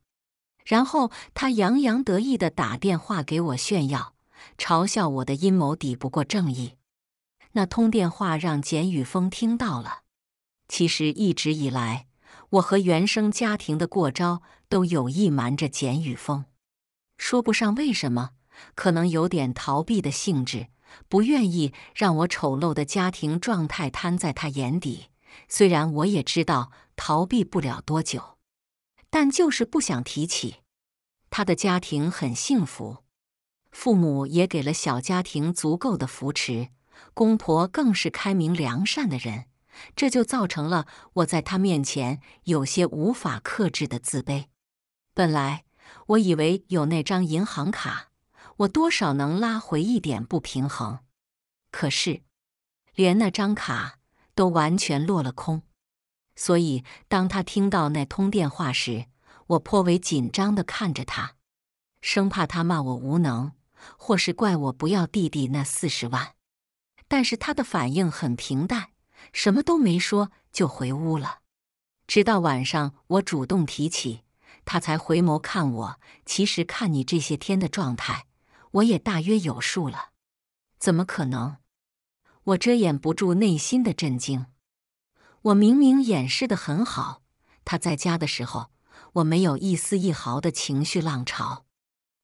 然后他洋洋得意的打电话给我炫耀，嘲笑我的阴谋抵不过正义。那通电话让简宇峰听到了。其实一直以来，我和原生家庭的过招都有意瞒着简宇峰，说不上为什么，可能有点逃避的性质，不愿意让我丑陋的家庭状态摊在他眼底。虽然我也知道逃避不了多久，但就是不想提起。他的家庭很幸福，父母也给了小家庭足够的扶持，公婆更是开明良善的人。这就造成了我在他面前有些无法克制的自卑。本来我以为有那张银行卡，我多少能拉回一点不平衡，可是连那张卡都完全落了空。所以当他听到那通电话时，我颇为紧张地看着他，生怕他骂我无能，或是怪我不要弟弟那四十万。但是他的反应很平淡。什么都没说就回屋了。直到晚上，我主动提起，他才回眸看我。其实看你这些天的状态，我也大约有数了。怎么可能？我遮掩不住内心的震惊。我明明掩饰的很好。他在家的时候，我没有一丝一毫的情绪浪潮。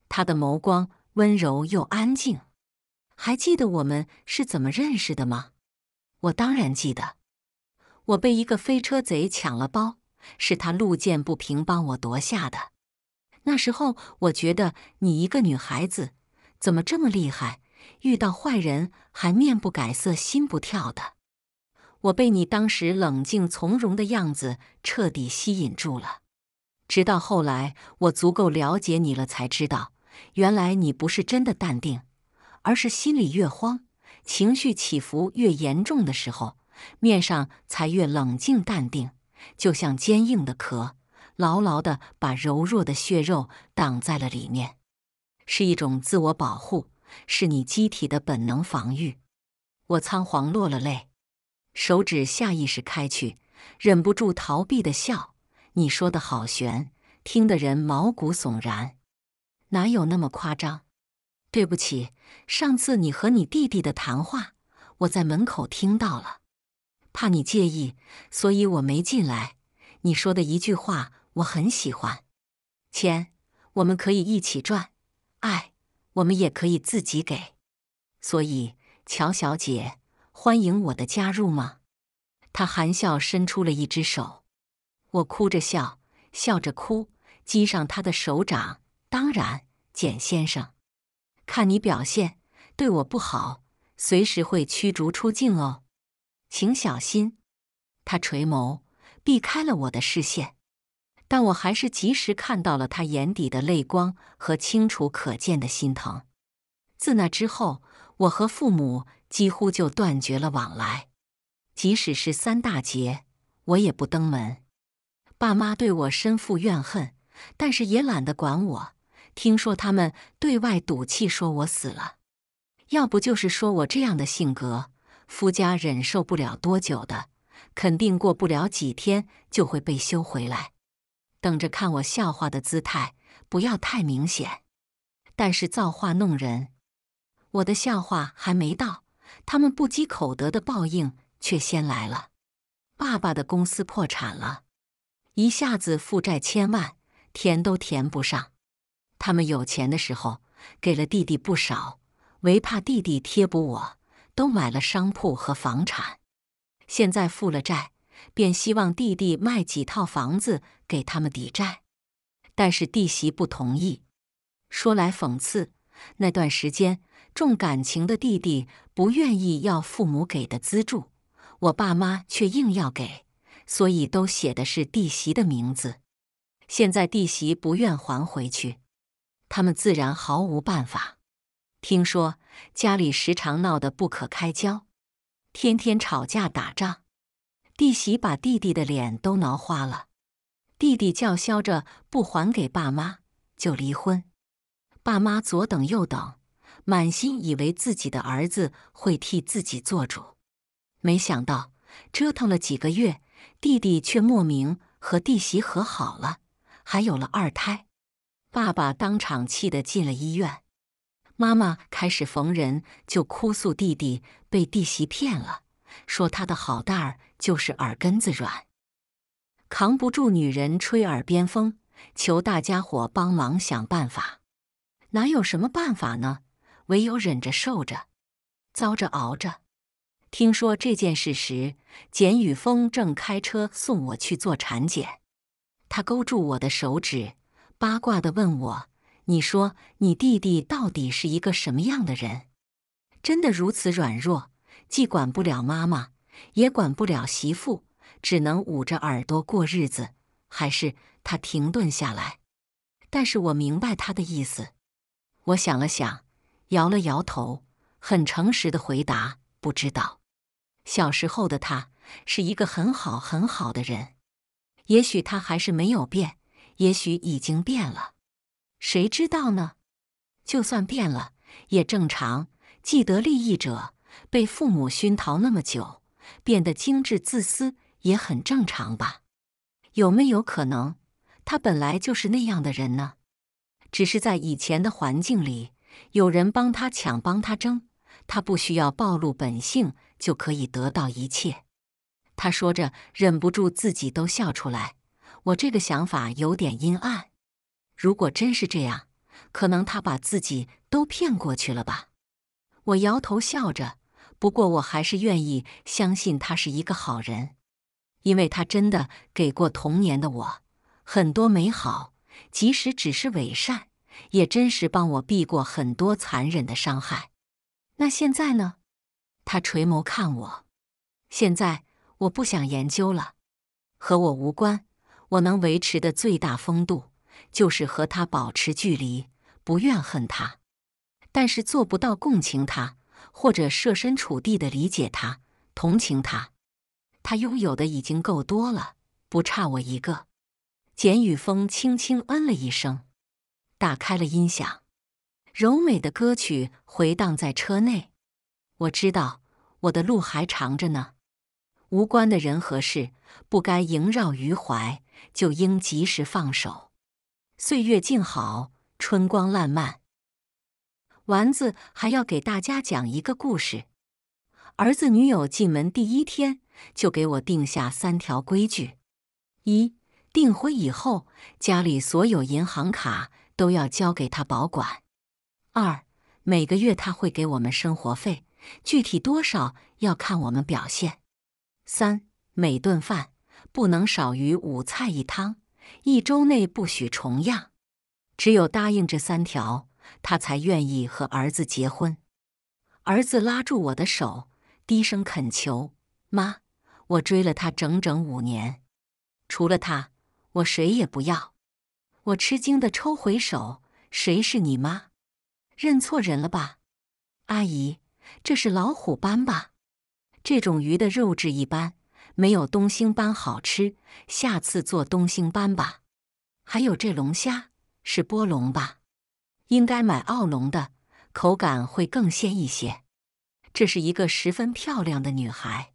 他的眸光温柔又安静。还记得我们是怎么认识的吗？我当然记得，我被一个飞车贼抢了包，是他路见不平帮我夺下的。那时候我觉得你一个女孩子怎么这么厉害，遇到坏人还面不改色心不跳的。我被你当时冷静从容的样子彻底吸引住了。直到后来我足够了解你了，才知道原来你不是真的淡定，而是心里越慌。情绪起伏越严重的时候，面上才越冷静淡定，就像坚硬的壳，牢牢地把柔弱的血肉挡在了里面，是一种自我保护，是你机体的本能防御。我仓皇落了泪，手指下意识开去，忍不住逃避的笑。你说的好悬，听得人毛骨悚然，哪有那么夸张？对不起，上次你和你弟弟的谈话，我在门口听到了，怕你介意，所以我没进来。你说的一句话我很喜欢，钱我们可以一起赚，爱我们也可以自己给。所以，乔小姐，欢迎我的加入吗？他含笑伸出了一只手，我哭着笑，笑着哭，击上他的手掌。当然，简先生。看你表现对我不好，随时会驱逐出境哦，请小心。他垂眸避开了我的视线，但我还是及时看到了他眼底的泪光和清楚可见的心疼。自那之后，我和父母几乎就断绝了往来，即使是三大节，我也不登门。爸妈对我深负怨恨，但是也懒得管我。听说他们对外赌气，说我死了；要不就是说我这样的性格，夫家忍受不了多久的，肯定过不了几天就会被休回来。等着看我笑话的姿态不要太明显。但是造化弄人，我的笑话还没到，他们不积口德的报应却先来了。爸爸的公司破产了，一下子负债千万，填都填不上。他们有钱的时候给了弟弟不少，唯怕弟弟贴补我，都买了商铺和房产。现在负了债，便希望弟弟卖几套房子给他们抵债，但是弟媳不同意。说来讽刺，那段时间重感情的弟弟不愿意要父母给的资助，我爸妈却硬要给，所以都写的是弟媳的名字。现在弟媳不愿还回去。他们自然毫无办法。听说家里时常闹得不可开交，天天吵架打仗，弟媳把弟弟的脸都挠花了。弟弟叫嚣着不还给爸妈就离婚。爸妈左等右等，满心以为自己的儿子会替自己做主，没想到折腾了几个月，弟弟却莫名和弟媳和好了，还有了二胎。爸爸当场气得进了医院，妈妈开始逢人就哭诉弟弟被弟媳骗了，说他的好大儿就是耳根子软，扛不住女人吹耳边风，求大家伙帮忙想办法。哪有什么办法呢？唯有忍着受着，遭着熬着。听说这件事时，简宇峰正开车送我去做产检，他勾住我的手指。八卦地问我：“你说你弟弟到底是一个什么样的人？真的如此软弱，既管不了妈妈，也管不了媳妇，只能捂着耳朵过日子？”还是他停顿下来，但是我明白他的意思。我想了想，摇了摇头，很诚实的回答：“不知道。小时候的他是一个很好很好的人，也许他还是没有变。”也许已经变了，谁知道呢？就算变了，也正常。既得利益者被父母熏陶那么久，变得精致、自私，也很正常吧？有没有可能他本来就是那样的人呢？只是在以前的环境里，有人帮他抢、帮他争，他不需要暴露本性就可以得到一切。他说着，忍不住自己都笑出来。我这个想法有点阴暗。如果真是这样，可能他把自己都骗过去了吧？我摇头笑着。不过，我还是愿意相信他是一个好人，因为他真的给过童年的我很多美好，即使只是伪善，也真实帮我避过很多残忍的伤害。那现在呢？他垂眸看我。现在我不想研究了，和我无关。我能维持的最大风度，就是和他保持距离，不怨恨他，但是做不到共情他，或者设身处地的理解他、同情他。他拥有的已经够多了，不差我一个。简宇峰轻轻嗯了一声，打开了音响，柔美的歌曲回荡在车内。我知道我的路还长着呢，无关的人和事不该萦绕于怀。就应及时放手。岁月静好，春光烂漫。丸子还要给大家讲一个故事。儿子女友进门第一天，就给我定下三条规矩：一、订婚以后，家里所有银行卡都要交给他保管；二、每个月他会给我们生活费，具体多少要看我们表现；三、每顿饭。不能少于五菜一汤，一周内不许重样。只有答应这三条，他才愿意和儿子结婚。儿子拉住我的手，低声恳求：“妈，我追了他整整五年，除了他，我谁也不要。”我吃惊的抽回手：“谁是你妈？认错人了吧？阿姨，这是老虎斑吧？这种鱼的肉质一般。”没有东星斑好吃，下次做东星斑吧。还有这龙虾是波龙吧？应该买澳龙的，口感会更鲜一些。这是一个十分漂亮的女孩，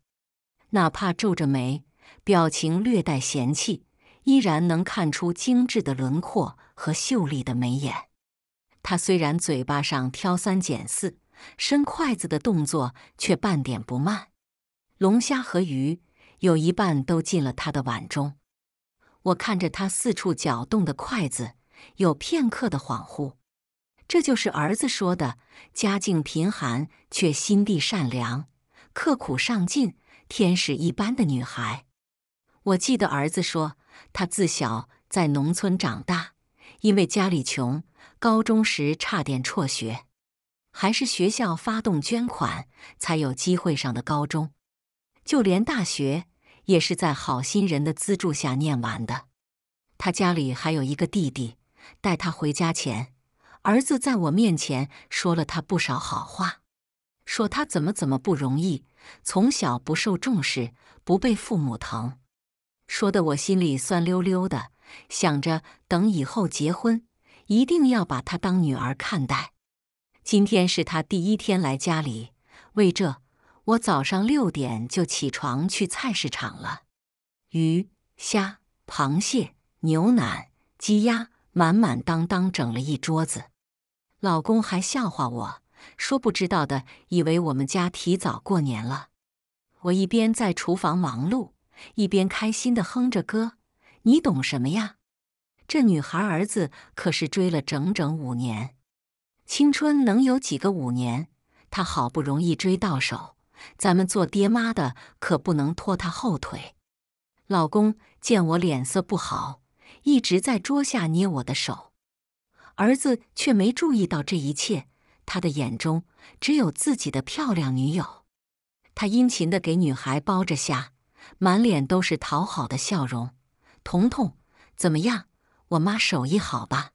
哪怕皱着眉，表情略带嫌弃，依然能看出精致的轮廓和秀丽的眉眼。她虽然嘴巴上挑三拣四，伸筷子的动作却半点不慢。龙虾和鱼。有一半都进了他的碗中，我看着他四处搅动的筷子，有片刻的恍惚。这就是儿子说的家境贫寒却心地善良、刻苦上进、天使一般的女孩。我记得儿子说，他自小在农村长大，因为家里穷，高中时差点辍学，还是学校发动捐款才有机会上的高中，就连大学。也是在好心人的资助下念完的。他家里还有一个弟弟，带他回家前，儿子在我面前说了他不少好话，说他怎么怎么不容易，从小不受重视，不被父母疼，说的我心里酸溜溜的，想着等以后结婚，一定要把他当女儿看待。今天是他第一天来家里，为这。我早上六点就起床去菜市场了，鱼、虾、螃蟹、牛腩、鸡鸭，满满当当整了一桌子。老公还笑话我说：“不知道的以为我们家提早过年了。”我一边在厨房忙碌，一边开心的哼着歌。你懂什么呀？这女孩儿子可是追了整整五年，青春能有几个五年？他好不容易追到手。咱们做爹妈的可不能拖他后腿。老公见我脸色不好，一直在桌下捏我的手。儿子却没注意到这一切，他的眼中只有自己的漂亮女友。他殷勤地给女孩包着虾，满脸都是讨好的笑容。彤彤，怎么样？我妈手艺好吧？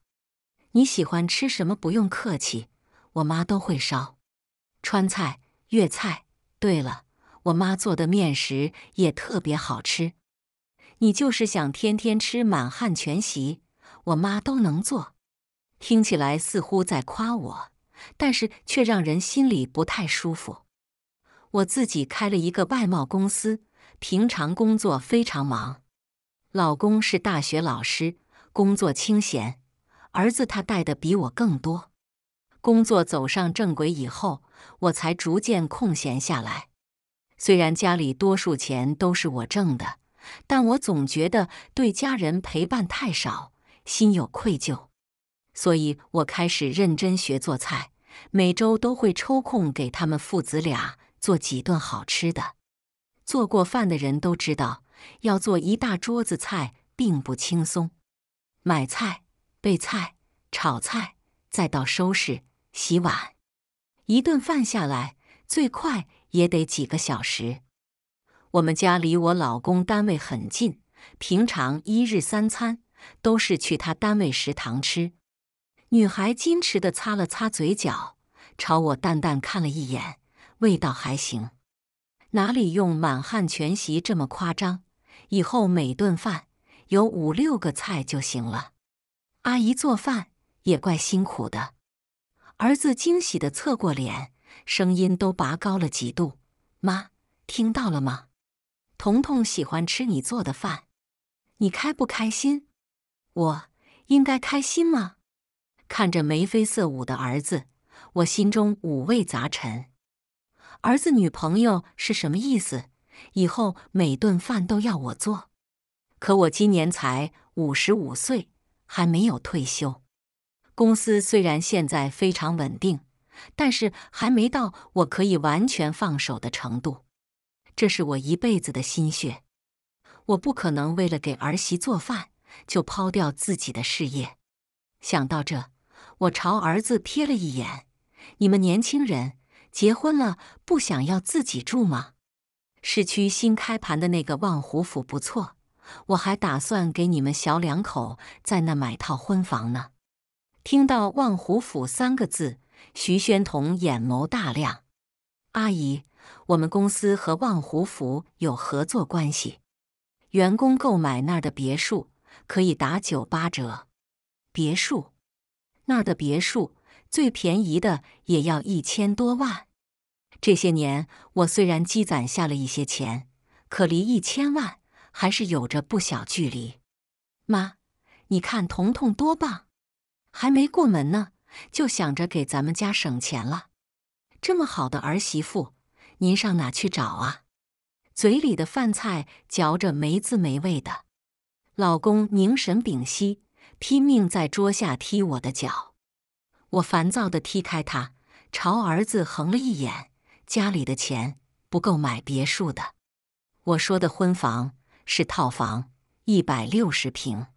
你喜欢吃什么？不用客气，我妈都会烧。川菜、粤菜。对了，我妈做的面食也特别好吃。你就是想天天吃满汉全席，我妈都能做。听起来似乎在夸我，但是却让人心里不太舒服。我自己开了一个外贸公司，平常工作非常忙。老公是大学老师，工作清闲。儿子他带的比我更多。工作走上正轨以后，我才逐渐空闲下来。虽然家里多数钱都是我挣的，但我总觉得对家人陪伴太少，心有愧疚。所以，我开始认真学做菜，每周都会抽空给他们父子俩做几顿好吃的。做过饭的人都知道，要做一大桌子菜并不轻松。买菜、备菜、炒菜，再到收拾。洗碗，一顿饭下来最快也得几个小时。我们家离我老公单位很近，平常一日三餐都是去他单位食堂吃。女孩矜持的擦了擦嘴角，朝我淡淡看了一眼，味道还行。哪里用满汉全席这么夸张？以后每顿饭有五六个菜就行了。阿姨做饭也怪辛苦的。儿子惊喜的侧过脸，声音都拔高了几度：“妈，听到了吗？彤彤喜欢吃你做的饭，你开不开心？我应该开心吗？”看着眉飞色舞的儿子，我心中五味杂陈。儿子女朋友是什么意思？以后每顿饭都要我做？可我今年才五十五岁，还没有退休。公司虽然现在非常稳定，但是还没到我可以完全放手的程度。这是我一辈子的心血，我不可能为了给儿媳做饭就抛掉自己的事业。想到这，我朝儿子瞥了一眼：“你们年轻人结婚了，不想要自己住吗？市区新开盘的那个望湖府不错，我还打算给你们小两口在那买套婚房呢。”听到“望湖府”三个字，徐宣童眼眸大亮。阿姨，我们公司和望湖府有合作关系，员工购买那儿的别墅可以打九八折。别墅那儿的别墅最便宜的也要一千多万。这些年我虽然积攒下了一些钱，可离一千万还是有着不小距离。妈，你看彤彤多棒！还没过门呢，就想着给咱们家省钱了。这么好的儿媳妇，您上哪去找啊？嘴里的饭菜嚼着没滋没味的。老公凝神屏息，拼命在桌下踢我的脚。我烦躁地踢开他，朝儿子横了一眼。家里的钱不够买别墅的。我说的婚房是套房，一百六十平。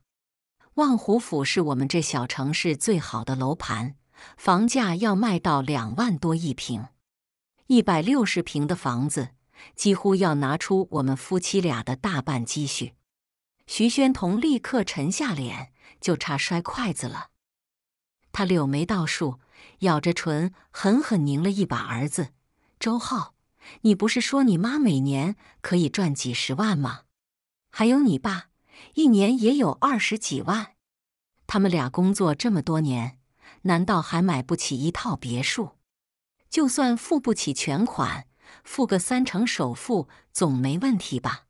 望湖府是我们这小城市最好的楼盘，房价要卖到两万多一平，一百六十平的房子几乎要拿出我们夫妻俩的大半积蓄。徐宣彤立刻沉下脸，就差摔筷子了。他柳眉倒竖，咬着唇，狠狠拧了一把儿子周浩：“你不是说你妈每年可以赚几十万吗？还有你爸。”一年也有二十几万，他们俩工作这么多年，难道还买不起一套别墅？就算付不起全款，付个三成首付总没问题吧？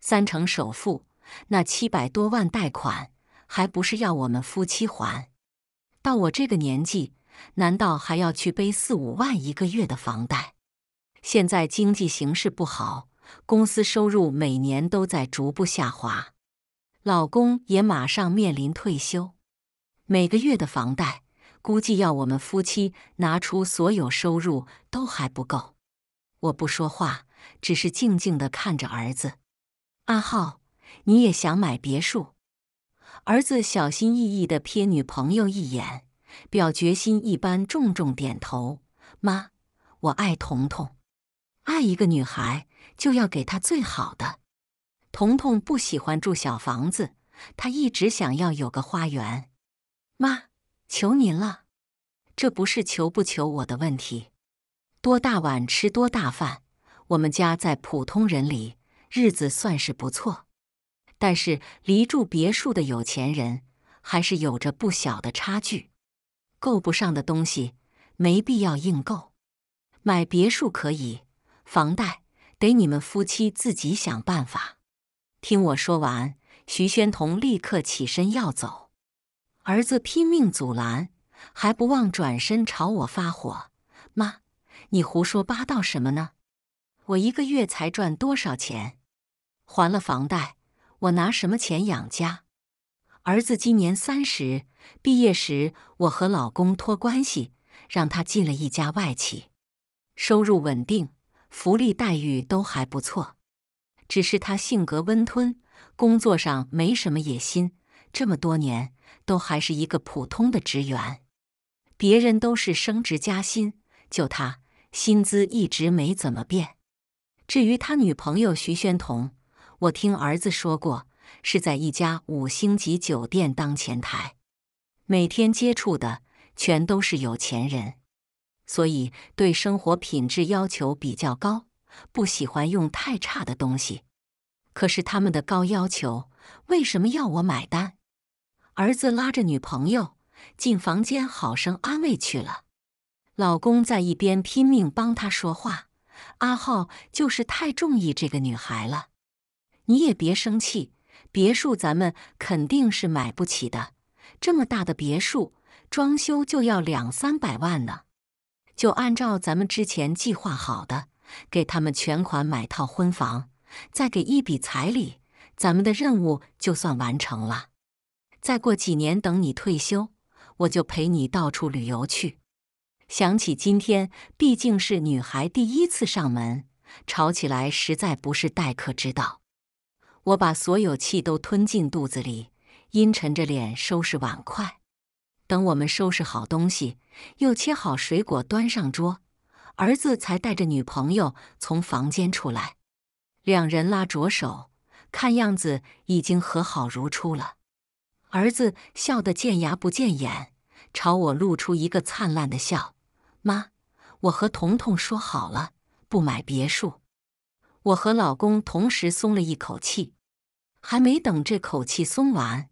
三成首付，那七百多万贷款还不是要我们夫妻还？到我这个年纪，难道还要去背四五万一个月的房贷？现在经济形势不好，公司收入每年都在逐步下滑。老公也马上面临退休，每个月的房贷估计要我们夫妻拿出所有收入都还不够。我不说话，只是静静的看着儿子。阿浩，你也想买别墅？儿子小心翼翼的瞥女朋友一眼，表决心一般重重点头。妈，我爱彤彤，爱一个女孩就要给她最好的。彤彤不喜欢住小房子，她一直想要有个花园。妈，求您了，这不是求不求我的问题。多大碗吃多大饭，我们家在普通人里日子算是不错，但是离住别墅的有钱人还是有着不小的差距。够不上的东西没必要硬够，买别墅可以，房贷得你们夫妻自己想办法。听我说完，徐宣同立刻起身要走，儿子拼命阻拦，还不忘转身朝我发火：“妈，你胡说八道什么呢？我一个月才赚多少钱？还了房贷，我拿什么钱养家？”儿子今年三十，毕业时我和老公托关系，让他进了一家外企，收入稳定，福利待遇都还不错。只是他性格温吞，工作上没什么野心，这么多年都还是一个普通的职员。别人都是升职加薪，就他薪资一直没怎么变。至于他女朋友徐宣彤，我听儿子说过，是在一家五星级酒店当前台，每天接触的全都是有钱人，所以对生活品质要求比较高。不喜欢用太差的东西，可是他们的高要求为什么要我买单？儿子拉着女朋友进房间，好生安慰去了。老公在一边拼命帮他说话。阿浩就是太中意这个女孩了。你也别生气，别墅咱们肯定是买不起的。这么大的别墅，装修就要两三百万呢。就按照咱们之前计划好的。给他们全款买套婚房，再给一笔彩礼，咱们的任务就算完成了。再过几年，等你退休，我就陪你到处旅游去。想起今天毕竟是女孩第一次上门，吵起来实在不是待客之道。我把所有气都吞进肚子里，阴沉着脸收拾碗筷。等我们收拾好东西，又切好水果端上桌。儿子才带着女朋友从房间出来，两人拉着手，看样子已经和好如初了。儿子笑得见牙不见眼，朝我露出一个灿烂的笑：“妈，我和彤彤说好了，不买别墅。”我和老公同时松了一口气。还没等这口气松完，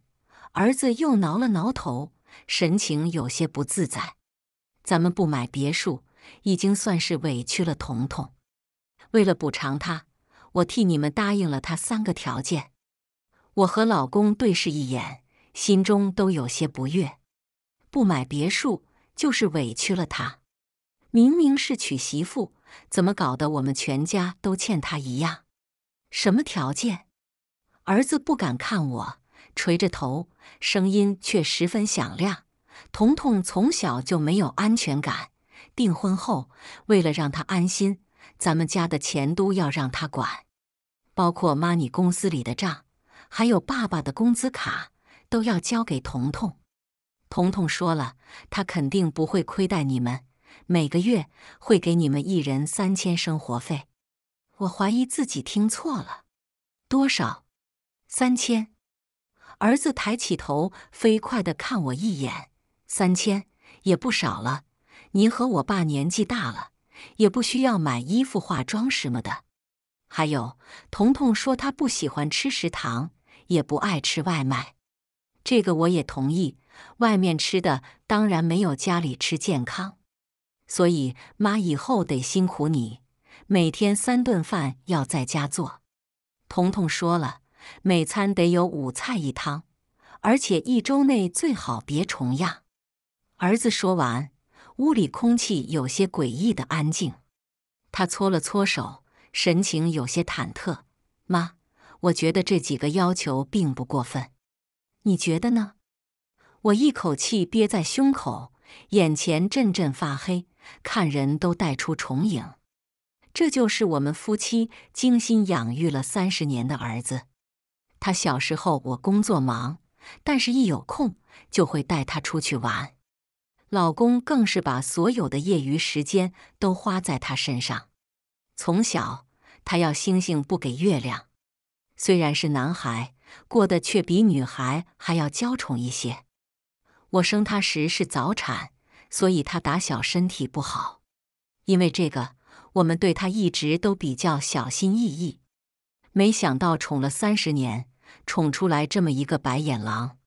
儿子又挠了挠头，神情有些不自在：“咱们不买别墅。”已经算是委屈了彤彤。为了补偿他，我替你们答应了他三个条件。我和老公对视一眼，心中都有些不悦。不买别墅就是委屈了他，明明是娶媳妇，怎么搞得我们全家都欠他一样？什么条件？儿子不敢看我，垂着头，声音却十分响亮。彤彤从小就没有安全感。订婚后，为了让他安心，咱们家的钱都要让他管，包括妈你公司里的账，还有爸爸的工资卡，都要交给彤彤。彤彤说了，他肯定不会亏待你们，每个月会给你们一人三千生活费。我怀疑自己听错了，多少？三千。儿子抬起头，飞快地看我一眼，三千也不少了。您和我爸年纪大了，也不需要买衣服、化妆什么的。还有，彤彤说她不喜欢吃食堂，也不爱吃外卖。这个我也同意，外面吃的当然没有家里吃健康。所以妈以后得辛苦你，每天三顿饭要在家做。彤彤说了，每餐得有五菜一汤，而且一周内最好别重样。儿子说完。屋里空气有些诡异的安静，他搓了搓手，神情有些忐忑。妈，我觉得这几个要求并不过分，你觉得呢？我一口气憋在胸口，眼前阵阵发黑，看人都带出重影。这就是我们夫妻精心养育了三十年的儿子。他小时候我工作忙，但是一有空就会带他出去玩。老公更是把所有的业余时间都花在他身上。从小，他要星星不给月亮。虽然是男孩，过得却比女孩还要娇宠一些。我生他时是早产，所以他打小身体不好。因为这个，我们对他一直都比较小心翼翼。没想到宠了三十年，宠出来这么一个白眼狼。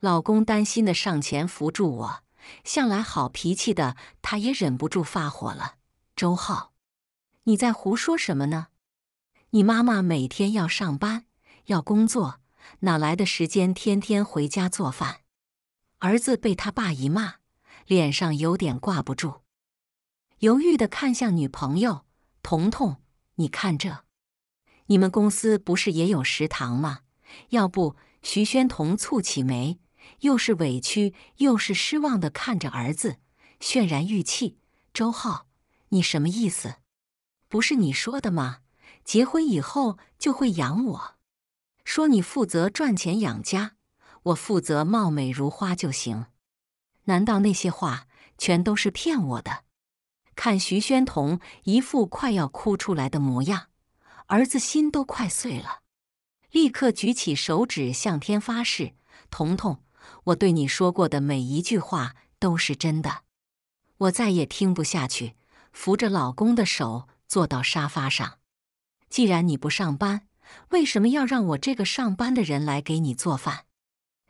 老公担心的上前扶住我。向来好脾气的他，也忍不住发火了：“周浩，你在胡说什么呢？你妈妈每天要上班要工作，哪来的时间天天回家做饭？”儿子被他爸一骂，脸上有点挂不住，犹豫地看向女朋友彤彤：“你看这，你们公司不是也有食堂吗？要不……”徐宣彤蹙起眉。又是委屈又是失望地看着儿子，渲然欲泣。周浩，你什么意思？不是你说的吗？结婚以后就会养我，说你负责赚钱养家，我负责貌美如花就行。难道那些话全都是骗我的？看徐宣彤一副快要哭出来的模样，儿子心都快碎了，立刻举起手指向天发誓：“彤彤。”我对你说过的每一句话都是真的。我再也听不下去，扶着老公的手坐到沙发上。既然你不上班，为什么要让我这个上班的人来给你做饭？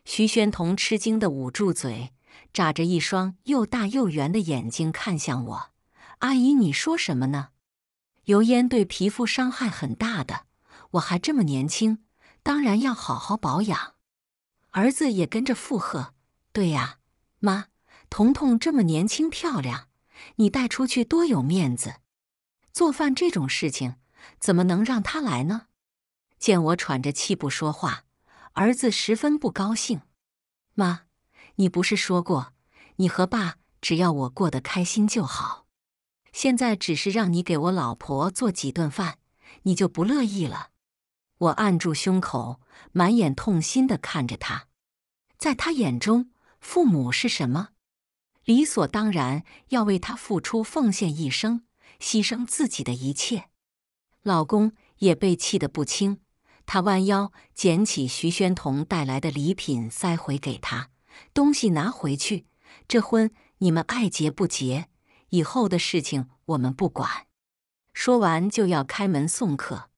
徐宣彤吃惊的捂住嘴，眨着一双又大又圆的眼睛看向我：“阿姨，你说什么呢？油烟对皮肤伤害很大的，我还这么年轻，当然要好好保养。”儿子也跟着附和：“对呀，妈，彤彤这么年轻漂亮，你带出去多有面子。做饭这种事情，怎么能让他来呢？”见我喘着气不说话，儿子十分不高兴：“妈，你不是说过，你和爸只要我过得开心就好。现在只是让你给我老婆做几顿饭，你就不乐意了。”我按住胸口，满眼痛心的看着他。在他眼中，父母是什么？理所当然要为他付出、奉献一生，牺牲自己的一切。老公也被气得不轻，他弯腰捡起徐宣彤带来的礼品，塞回给他。东西拿回去，这婚你们爱结不结？以后的事情我们不管。说完就要开门送客。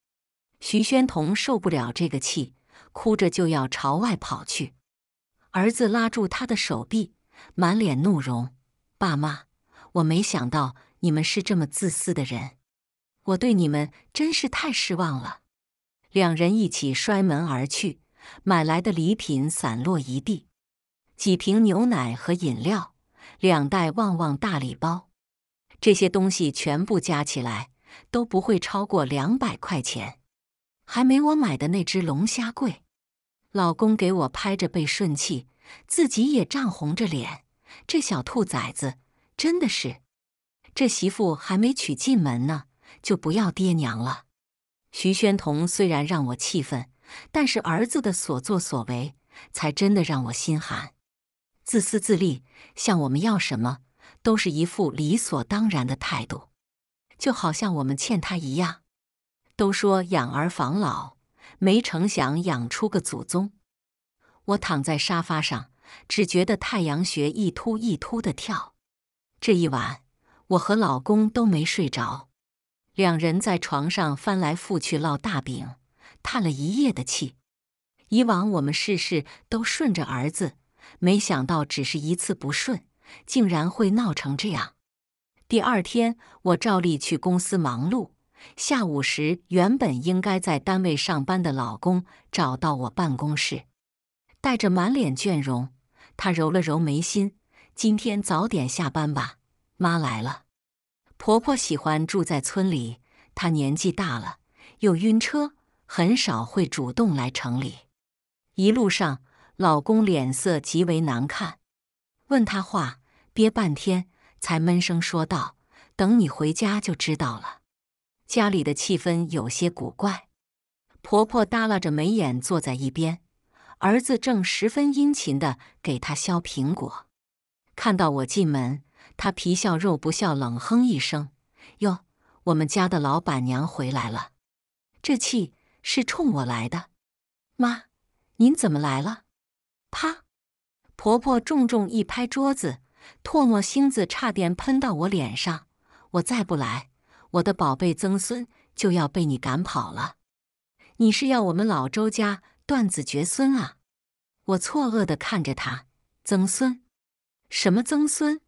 徐宣彤受不了这个气，哭着就要朝外跑去。儿子拉住他的手臂，满脸怒容：“爸妈，我没想到你们是这么自私的人，我对你们真是太失望了。”两人一起摔门而去，买来的礼品散落一地，几瓶牛奶和饮料，两袋旺旺大礼包，这些东西全部加起来都不会超过两百块钱。还没我买的那只龙虾贵，老公给我拍着背顺气，自己也涨红着脸。这小兔崽子真的是，这媳妇还没娶进门呢，就不要爹娘了。徐宣同虽然让我气愤，但是儿子的所作所为才真的让我心寒。自私自利，向我们要什么，都是一副理所当然的态度，就好像我们欠他一样。都说养儿防老，没成想养出个祖宗。我躺在沙发上，只觉得太阳穴一突一突的跳。这一晚，我和老公都没睡着，两人在床上翻来覆去烙大饼，叹了一夜的气。以往我们事事都顺着儿子，没想到只是一次不顺，竟然会闹成这样。第二天，我照例去公司忙碌。下午时，原本应该在单位上班的老公找到我办公室，带着满脸倦容。他揉了揉眉心，今天早点下班吧，妈来了。婆婆喜欢住在村里，她年纪大了又晕车，很少会主动来城里。一路上，老公脸色极为难看，问他话憋半天，才闷声说道：“等你回家就知道了。”家里的气氛有些古怪，婆婆耷拉着眉眼坐在一边，儿子正十分殷勤地给她削苹果。看到我进门，她皮笑肉不笑，冷哼一声：“哟，我们家的老板娘回来了，这气是冲我来的。”妈，您怎么来了？啪！婆婆重重一拍桌子，唾沫星子差点喷到我脸上。我再不来。我的宝贝曾孙就要被你赶跑了，你是要我们老周家断子绝孙啊？我错愕地看着他，曾孙？什么曾孙？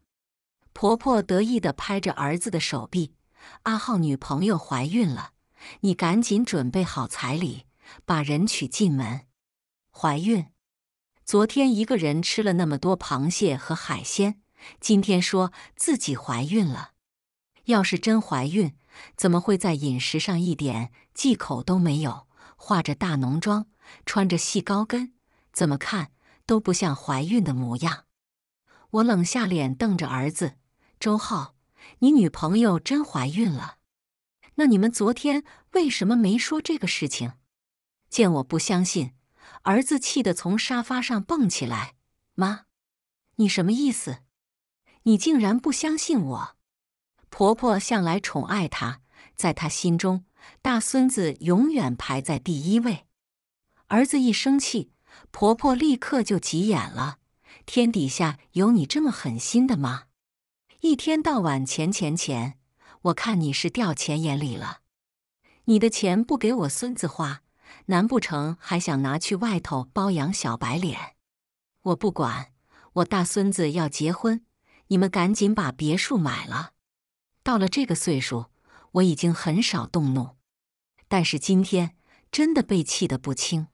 婆婆得意地拍着儿子的手臂：“阿浩女朋友怀孕了，你赶紧准备好彩礼，把人娶进门。”怀孕？昨天一个人吃了那么多螃蟹和海鲜，今天说自己怀孕了？要是真怀孕，怎么会在饮食上一点忌口都没有？画着大浓妆，穿着细高跟，怎么看都不像怀孕的模样。我冷下脸瞪着儿子周浩：“你女朋友真怀孕了？那你们昨天为什么没说这个事情？”见我不相信，儿子气得从沙发上蹦起来：“妈，你什么意思？你竟然不相信我！”婆婆向来宠爱他，在她心中，大孙子永远排在第一位。儿子一生气，婆婆立刻就急眼了：“天底下有你这么狠心的吗？一天到晚钱钱钱，我看你是掉钱眼里了。你的钱不给我孙子花，难不成还想拿去外头包养小白脸？我不管，我大孙子要结婚，你们赶紧把别墅买了。”到了这个岁数，我已经很少动怒，但是今天真的被气得不轻。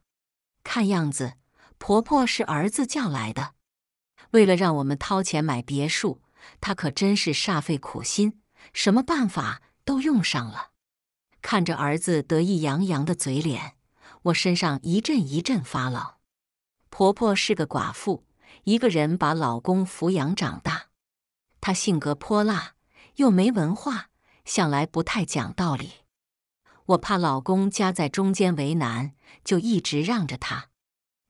看样子，婆婆是儿子叫来的。为了让我们掏钱买别墅，她可真是煞费苦心，什么办法都用上了。看着儿子得意洋洋的嘴脸，我身上一阵一阵发冷。婆婆是个寡妇，一个人把老公抚养长大，她性格泼辣。又没文化，向来不太讲道理。我怕老公夹在中间为难，就一直让着他。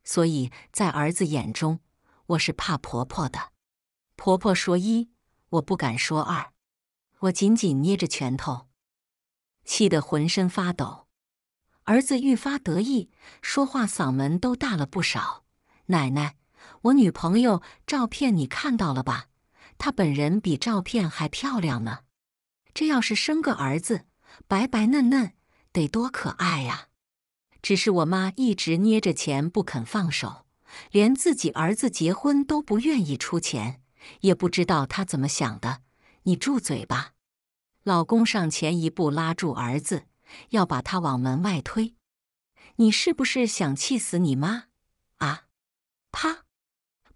所以在儿子眼中，我是怕婆婆的。婆婆说一，我不敢说二。我紧紧捏着拳头，气得浑身发抖。儿子愈发得意，说话嗓门都大了不少。奶奶，我女朋友照片你看到了吧？她本人比照片还漂亮呢，这要是生个儿子，白白嫩嫩，得多可爱呀！只是我妈一直捏着钱不肯放手，连自己儿子结婚都不愿意出钱，也不知道她怎么想的。你住嘴吧！老公上前一步拉住儿子，要把他往门外推。你是不是想气死你妈啊？啪！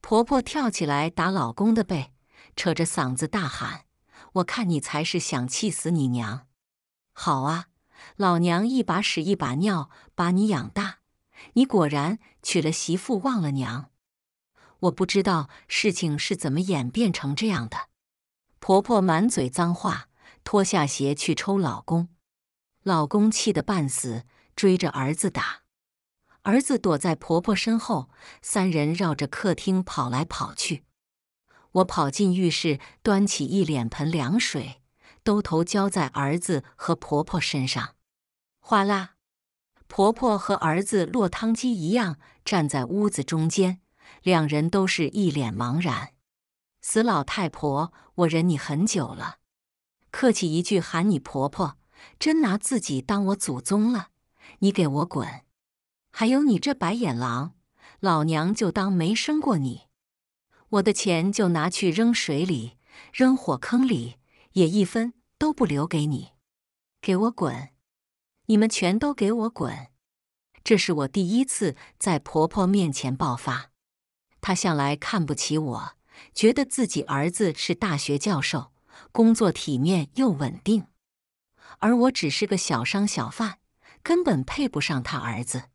婆婆跳起来打老公的背。扯着嗓子大喊：“我看你才是想气死你娘！好啊，老娘一把屎一把尿把你养大，你果然娶了媳妇忘了娘！我不知道事情是怎么演变成这样的。”婆婆满嘴脏话，脱下鞋去抽老公，老公气得半死，追着儿子打，儿子躲在婆婆身后，三人绕着客厅跑来跑去。我跑进浴室，端起一脸盆凉水，兜头浇在儿子和婆婆身上。哗啦！婆婆和儿子落汤鸡一样站在屋子中间，两人都是一脸茫然。死老太婆，我忍你很久了，客气一句喊你婆婆，真拿自己当我祖宗了。你给我滚！还有你这白眼狼，老娘就当没生过你。我的钱就拿去扔水里，扔火坑里，也一分都不留给你。给我滚！你们全都给我滚！这是我第一次在婆婆面前爆发。她向来看不起我，觉得自己儿子是大学教授，工作体面又稳定，而我只是个小商小贩，根本配不上她儿子。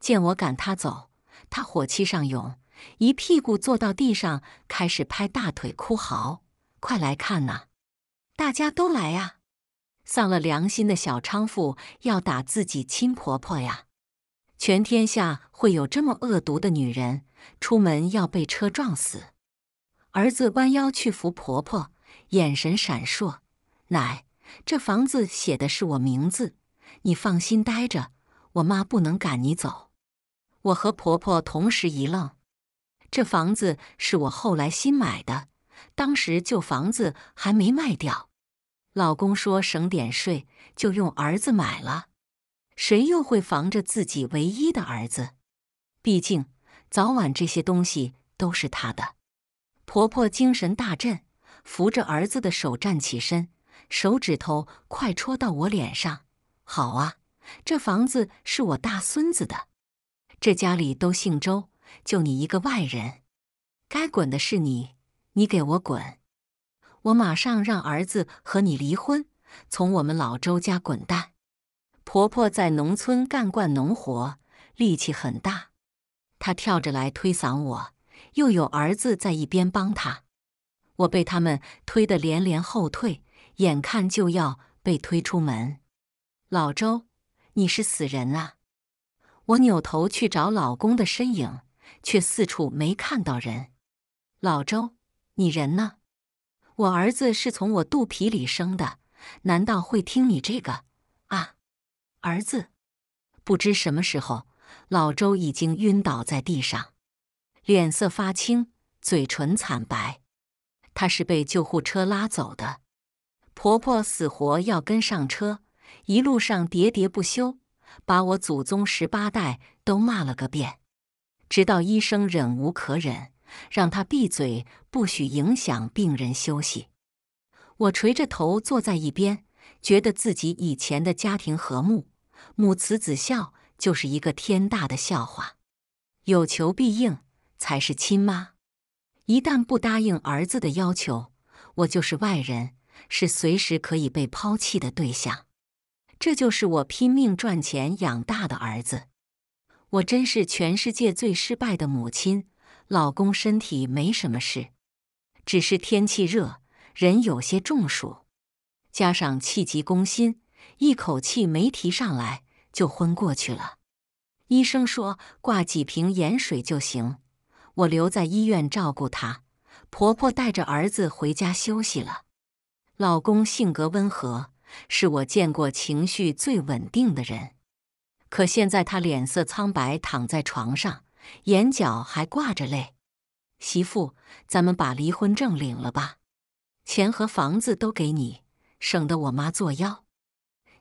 见我赶他走，他火气上涌。一屁股坐到地上，开始拍大腿哭嚎：“快来看呐，大家都来呀！”丧了良心的小娼妇要打自己亲婆婆呀！全天下会有这么恶毒的女人，出门要被车撞死。儿子弯腰去扶婆婆，眼神闪烁：“奶，这房子写的是我名字，你放心待着，我妈不能赶你走。”我和婆婆同时一愣。这房子是我后来新买的，当时旧房子还没卖掉。老公说省点税，就用儿子买了。谁又会防着自己唯一的儿子？毕竟早晚这些东西都是他的。婆婆精神大振，扶着儿子的手站起身，手指头快戳到我脸上：“好啊，这房子是我大孙子的。这家里都姓周。”就你一个外人，该滚的是你！你给我滚！我马上让儿子和你离婚，从我们老周家滚蛋！婆婆在农村干惯农活，力气很大，她跳着来推搡我，又有儿子在一边帮她，我被他们推得连连后退，眼看就要被推出门。老周，你是死人啊！我扭头去找老公的身影。却四处没看到人。老周，你人呢？我儿子是从我肚皮里生的，难道会听你这个啊？儿子，不知什么时候，老周已经晕倒在地上，脸色发青，嘴唇惨白。他是被救护车拉走的。婆婆死活要跟上车，一路上喋喋不休，把我祖宗十八代都骂了个遍。直到医生忍无可忍，让他闭嘴，不许影响病人休息。我垂着头坐在一边，觉得自己以前的家庭和睦、母慈子孝就是一个天大的笑话。有求必应才是亲妈，一旦不答应儿子的要求，我就是外人，是随时可以被抛弃的对象。这就是我拼命赚钱养大的儿子。我真是全世界最失败的母亲。老公身体没什么事，只是天气热，人有些中暑，加上气急攻心，一口气没提上来就昏过去了。医生说挂几瓶盐水就行。我留在医院照顾他，婆婆带着儿子回家休息了。老公性格温和，是我见过情绪最稳定的人。可现在他脸色苍白，躺在床上，眼角还挂着泪。媳妇，咱们把离婚证领了吧，钱和房子都给你，省得我妈作妖。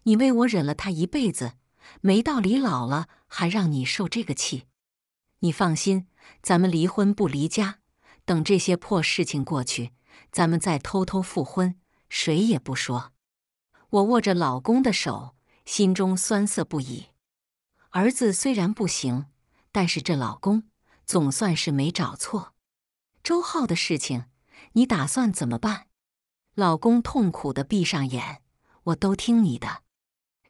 你为我忍了他一辈子，没道理老了还让你受这个气。你放心，咱们离婚不离家，等这些破事情过去，咱们再偷偷复婚，谁也不说。我握着老公的手，心中酸涩不已。儿子虽然不行，但是这老公总算是没找错。周浩的事情，你打算怎么办？老公痛苦的闭上眼，我都听你的，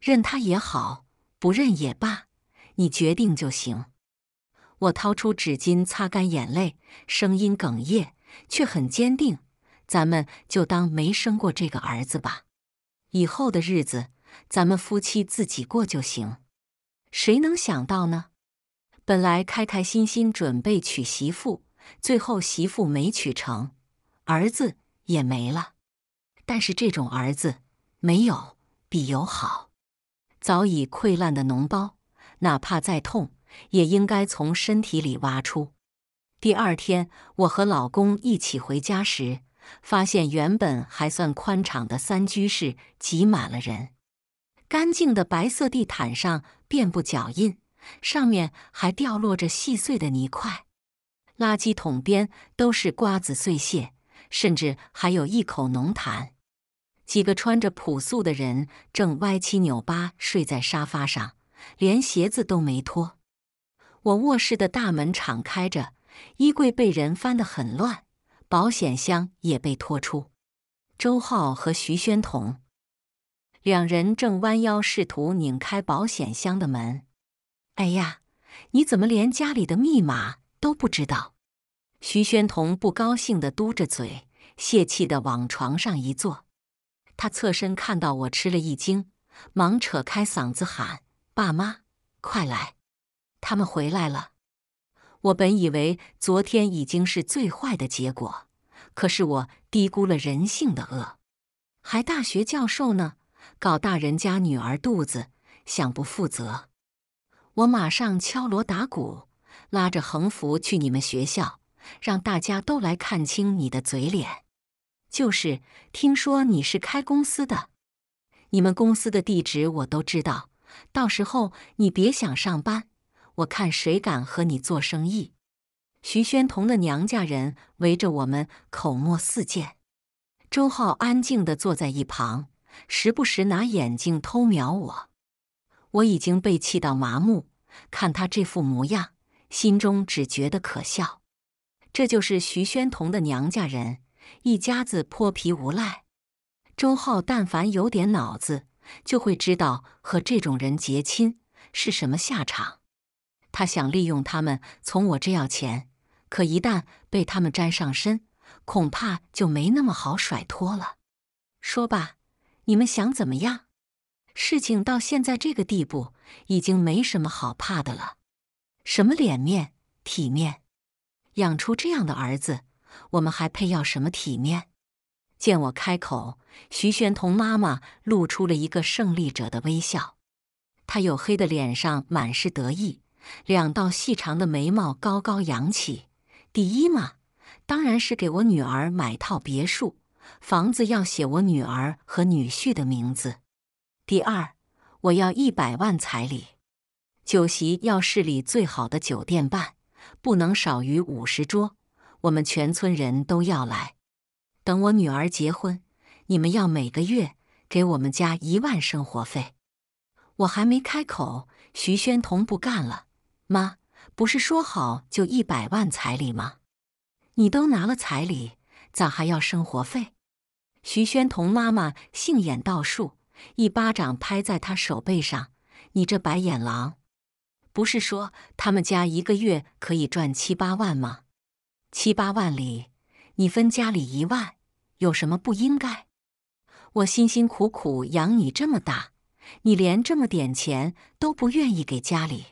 认他也好，不认也罢，你决定就行。我掏出纸巾擦干眼泪，声音哽咽，却很坚定：“咱们就当没生过这个儿子吧，以后的日子咱们夫妻自己过就行。”谁能想到呢？本来开开心心准备娶媳妇，最后媳妇没娶成，儿子也没了。但是这种儿子没有比有好。早已溃烂的脓包，哪怕再痛，也应该从身体里挖出。第二天，我和老公一起回家时，发现原本还算宽敞的三居室挤满了人。干净的白色地毯上遍布脚印，上面还掉落着细碎的泥块。垃圾桶边都是瓜子碎屑，甚至还有一口浓痰。几个穿着朴素的人正歪七扭八睡在沙发上，连鞋子都没脱。我卧室的大门敞开着，衣柜被人翻得很乱，保险箱也被拖出。周浩和徐宣彤两人正弯腰试图拧开保险箱的门。哎呀，你怎么连家里的密码都不知道？徐宣彤不高兴的嘟着嘴，泄气的往床上一坐。他侧身看到我，吃了一惊，忙扯开嗓子喊：“爸妈，快来！他们回来了！”我本以为昨天已经是最坏的结果，可是我低估了人性的恶，还大学教授呢！搞大人家女儿肚子，想不负责？我马上敲锣打鼓，拉着横幅去你们学校，让大家都来看清你的嘴脸。就是，听说你是开公司的，你们公司的地址我都知道。到时候你别想上班，我看谁敢和你做生意。徐宣彤的娘家人围着我们，口沫四溅。周浩安静的坐在一旁。时不时拿眼睛偷瞄我，我已经被气到麻木。看他这副模样，心中只觉得可笑。这就是徐宣同的娘家人，一家子泼皮无赖。周浩但凡有点脑子，就会知道和这种人结亲是什么下场。他想利用他们从我这要钱，可一旦被他们沾上身，恐怕就没那么好甩脱了。说罢。你们想怎么样？事情到现在这个地步，已经没什么好怕的了。什么脸面、体面，养出这样的儿子，我们还配要什么体面？见我开口，徐玄同妈妈露出了一个胜利者的微笑，她黝黑的脸上满是得意，两道细长的眉毛高高扬起。第一嘛，当然是给我女儿买套别墅。房子要写我女儿和女婿的名字。第二，我要一百万彩礼，酒席要市里最好的酒店办，不能少于五十桌，我们全村人都要来。等我女儿结婚，你们要每个月给我们家一万生活费。我还没开口，徐宣同不干了。妈，不是说好就一百万彩礼吗？你都拿了彩礼。咋还要生活费？徐宣同妈妈杏眼倒竖，一巴掌拍在他手背上：“你这白眼狼！不是说他们家一个月可以赚七八万吗？七八万里，你分家里一万，有什么不应该？我辛辛苦苦养你这么大，你连这么点钱都不愿意给家里。”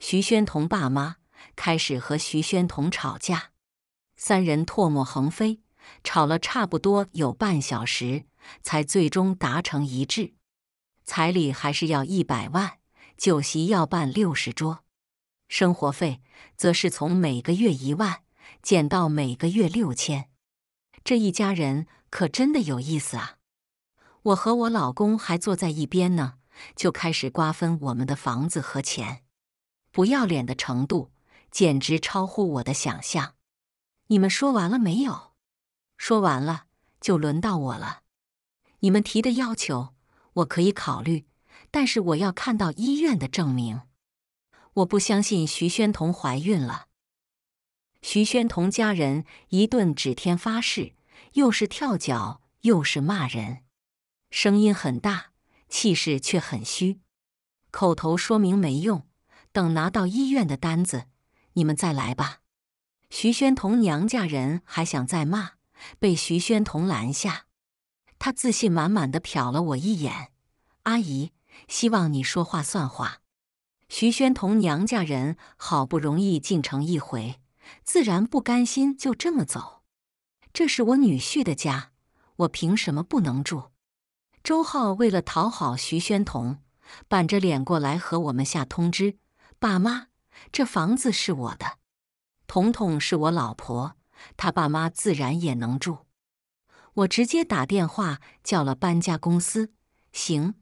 徐宣同爸妈开始和徐宣同吵架。三人唾沫横飞，吵了差不多有半小时，才最终达成一致。彩礼还是要一百万，酒席要办六十桌，生活费则是从每个月一万减到每个月六千。这一家人可真的有意思啊！我和我老公还坐在一边呢，就开始瓜分我们的房子和钱，不要脸的程度简直超乎我的想象。你们说完了没有？说完了就轮到我了。你们提的要求我可以考虑，但是我要看到医院的证明。我不相信徐宣彤怀孕了。徐宣彤家人一顿指天发誓，又是跳脚又是骂人，声音很大，气势却很虚。口头说明没用，等拿到医院的单子，你们再来吧。徐宣同娘家人还想再骂，被徐宣同拦下。他自信满满的瞟了我一眼：“阿姨，希望你说话算话。”徐宣同娘家人好不容易进城一回，自然不甘心就这么走。这是我女婿的家，我凭什么不能住？周浩为了讨好徐宣同，板着脸过来和我们下通知：“爸妈，这房子是我的。”彤彤是我老婆，她爸妈自然也能住。我直接打电话叫了搬家公司。行，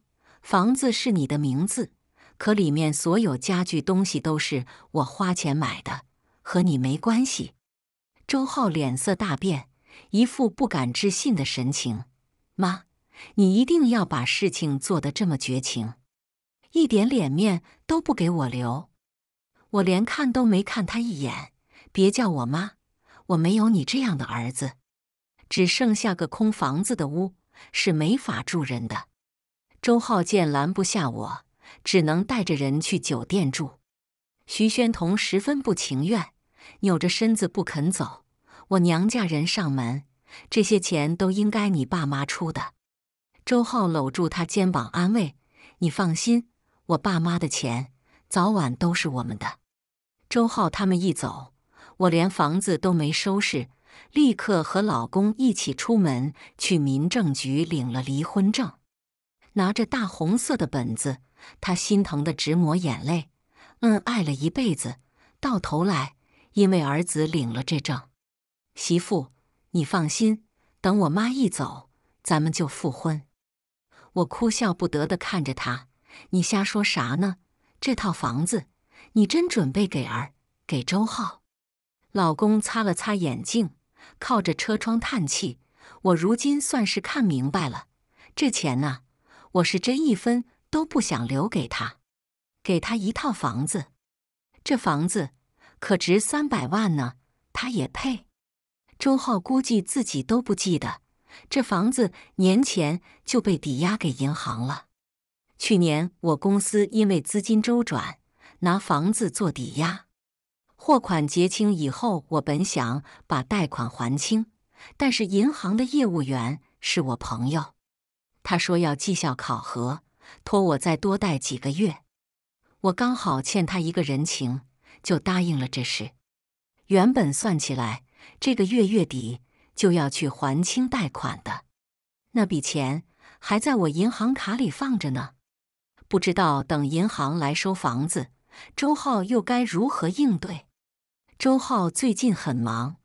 房子是你的名字，可里面所有家具东西都是我花钱买的，和你没关系。周浩脸色大变，一副不敢置信的神情。妈，你一定要把事情做得这么绝情，一点脸面都不给我留？我连看都没看他一眼。别叫我妈，我没有你这样的儿子，只剩下个空房子的屋是没法住人的。周浩见拦不下我，只能带着人去酒店住。徐宣彤十分不情愿，扭着身子不肯走。我娘家人上门，这些钱都应该你爸妈出的。周浩搂住他肩膀安慰：“你放心，我爸妈的钱早晚都是我们的。”周浩他们一走。我连房子都没收拾，立刻和老公一起出门去民政局领了离婚证。拿着大红色的本子，他心疼的直抹眼泪。嗯，爱了一辈子，到头来因为儿子领了这证。媳妇，你放心，等我妈一走，咱们就复婚。我哭笑不得的看着他，你瞎说啥呢？这套房子，你真准备给儿？给周浩？老公擦了擦眼镜，靠着车窗叹气：“我如今算是看明白了，这钱呐，我是真一分都不想留给他，给他一套房子，这房子可值三百万呢，他也配。”周浩估计自己都不记得，这房子年前就被抵押给银行了。去年我公司因为资金周转，拿房子做抵押。货款结清以后，我本想把贷款还清，但是银行的业务员是我朋友，他说要绩效考核，托我再多贷几个月。我刚好欠他一个人情，就答应了这事。原本算起来，这个月月底就要去还清贷款的，那笔钱还在我银行卡里放着呢。不知道等银行来收房子，周浩又该如何应对？周浩最近很忙，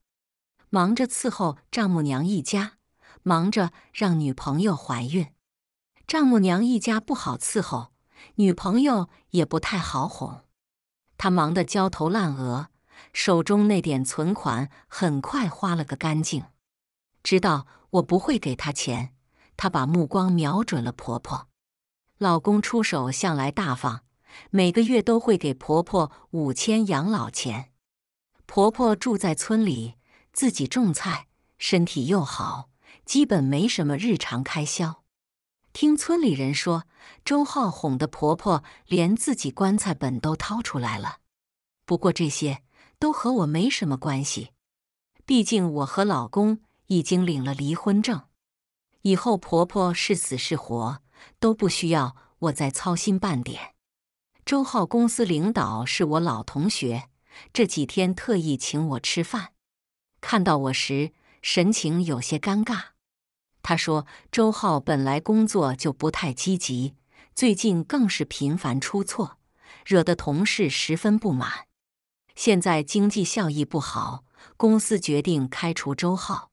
忙着伺候丈母娘一家，忙着让女朋友怀孕。丈母娘一家不好伺候，女朋友也不太好哄，他忙得焦头烂额，手中那点存款很快花了个干净。知道我不会给他钱，他把目光瞄准了婆婆。老公出手向来大方，每个月都会给婆婆五千养老钱。婆婆住在村里，自己种菜，身体又好，基本没什么日常开销。听村里人说，周浩哄的婆婆连自己棺材本都掏出来了。不过这些都和我没什么关系，毕竟我和老公已经领了离婚证，以后婆婆是死是活都不需要我再操心半点。周浩公司领导是我老同学。这几天特意请我吃饭，看到我时神情有些尴尬。他说：“周浩本来工作就不太积极，最近更是频繁出错，惹得同事十分不满。现在经济效益不好，公司决定开除周浩。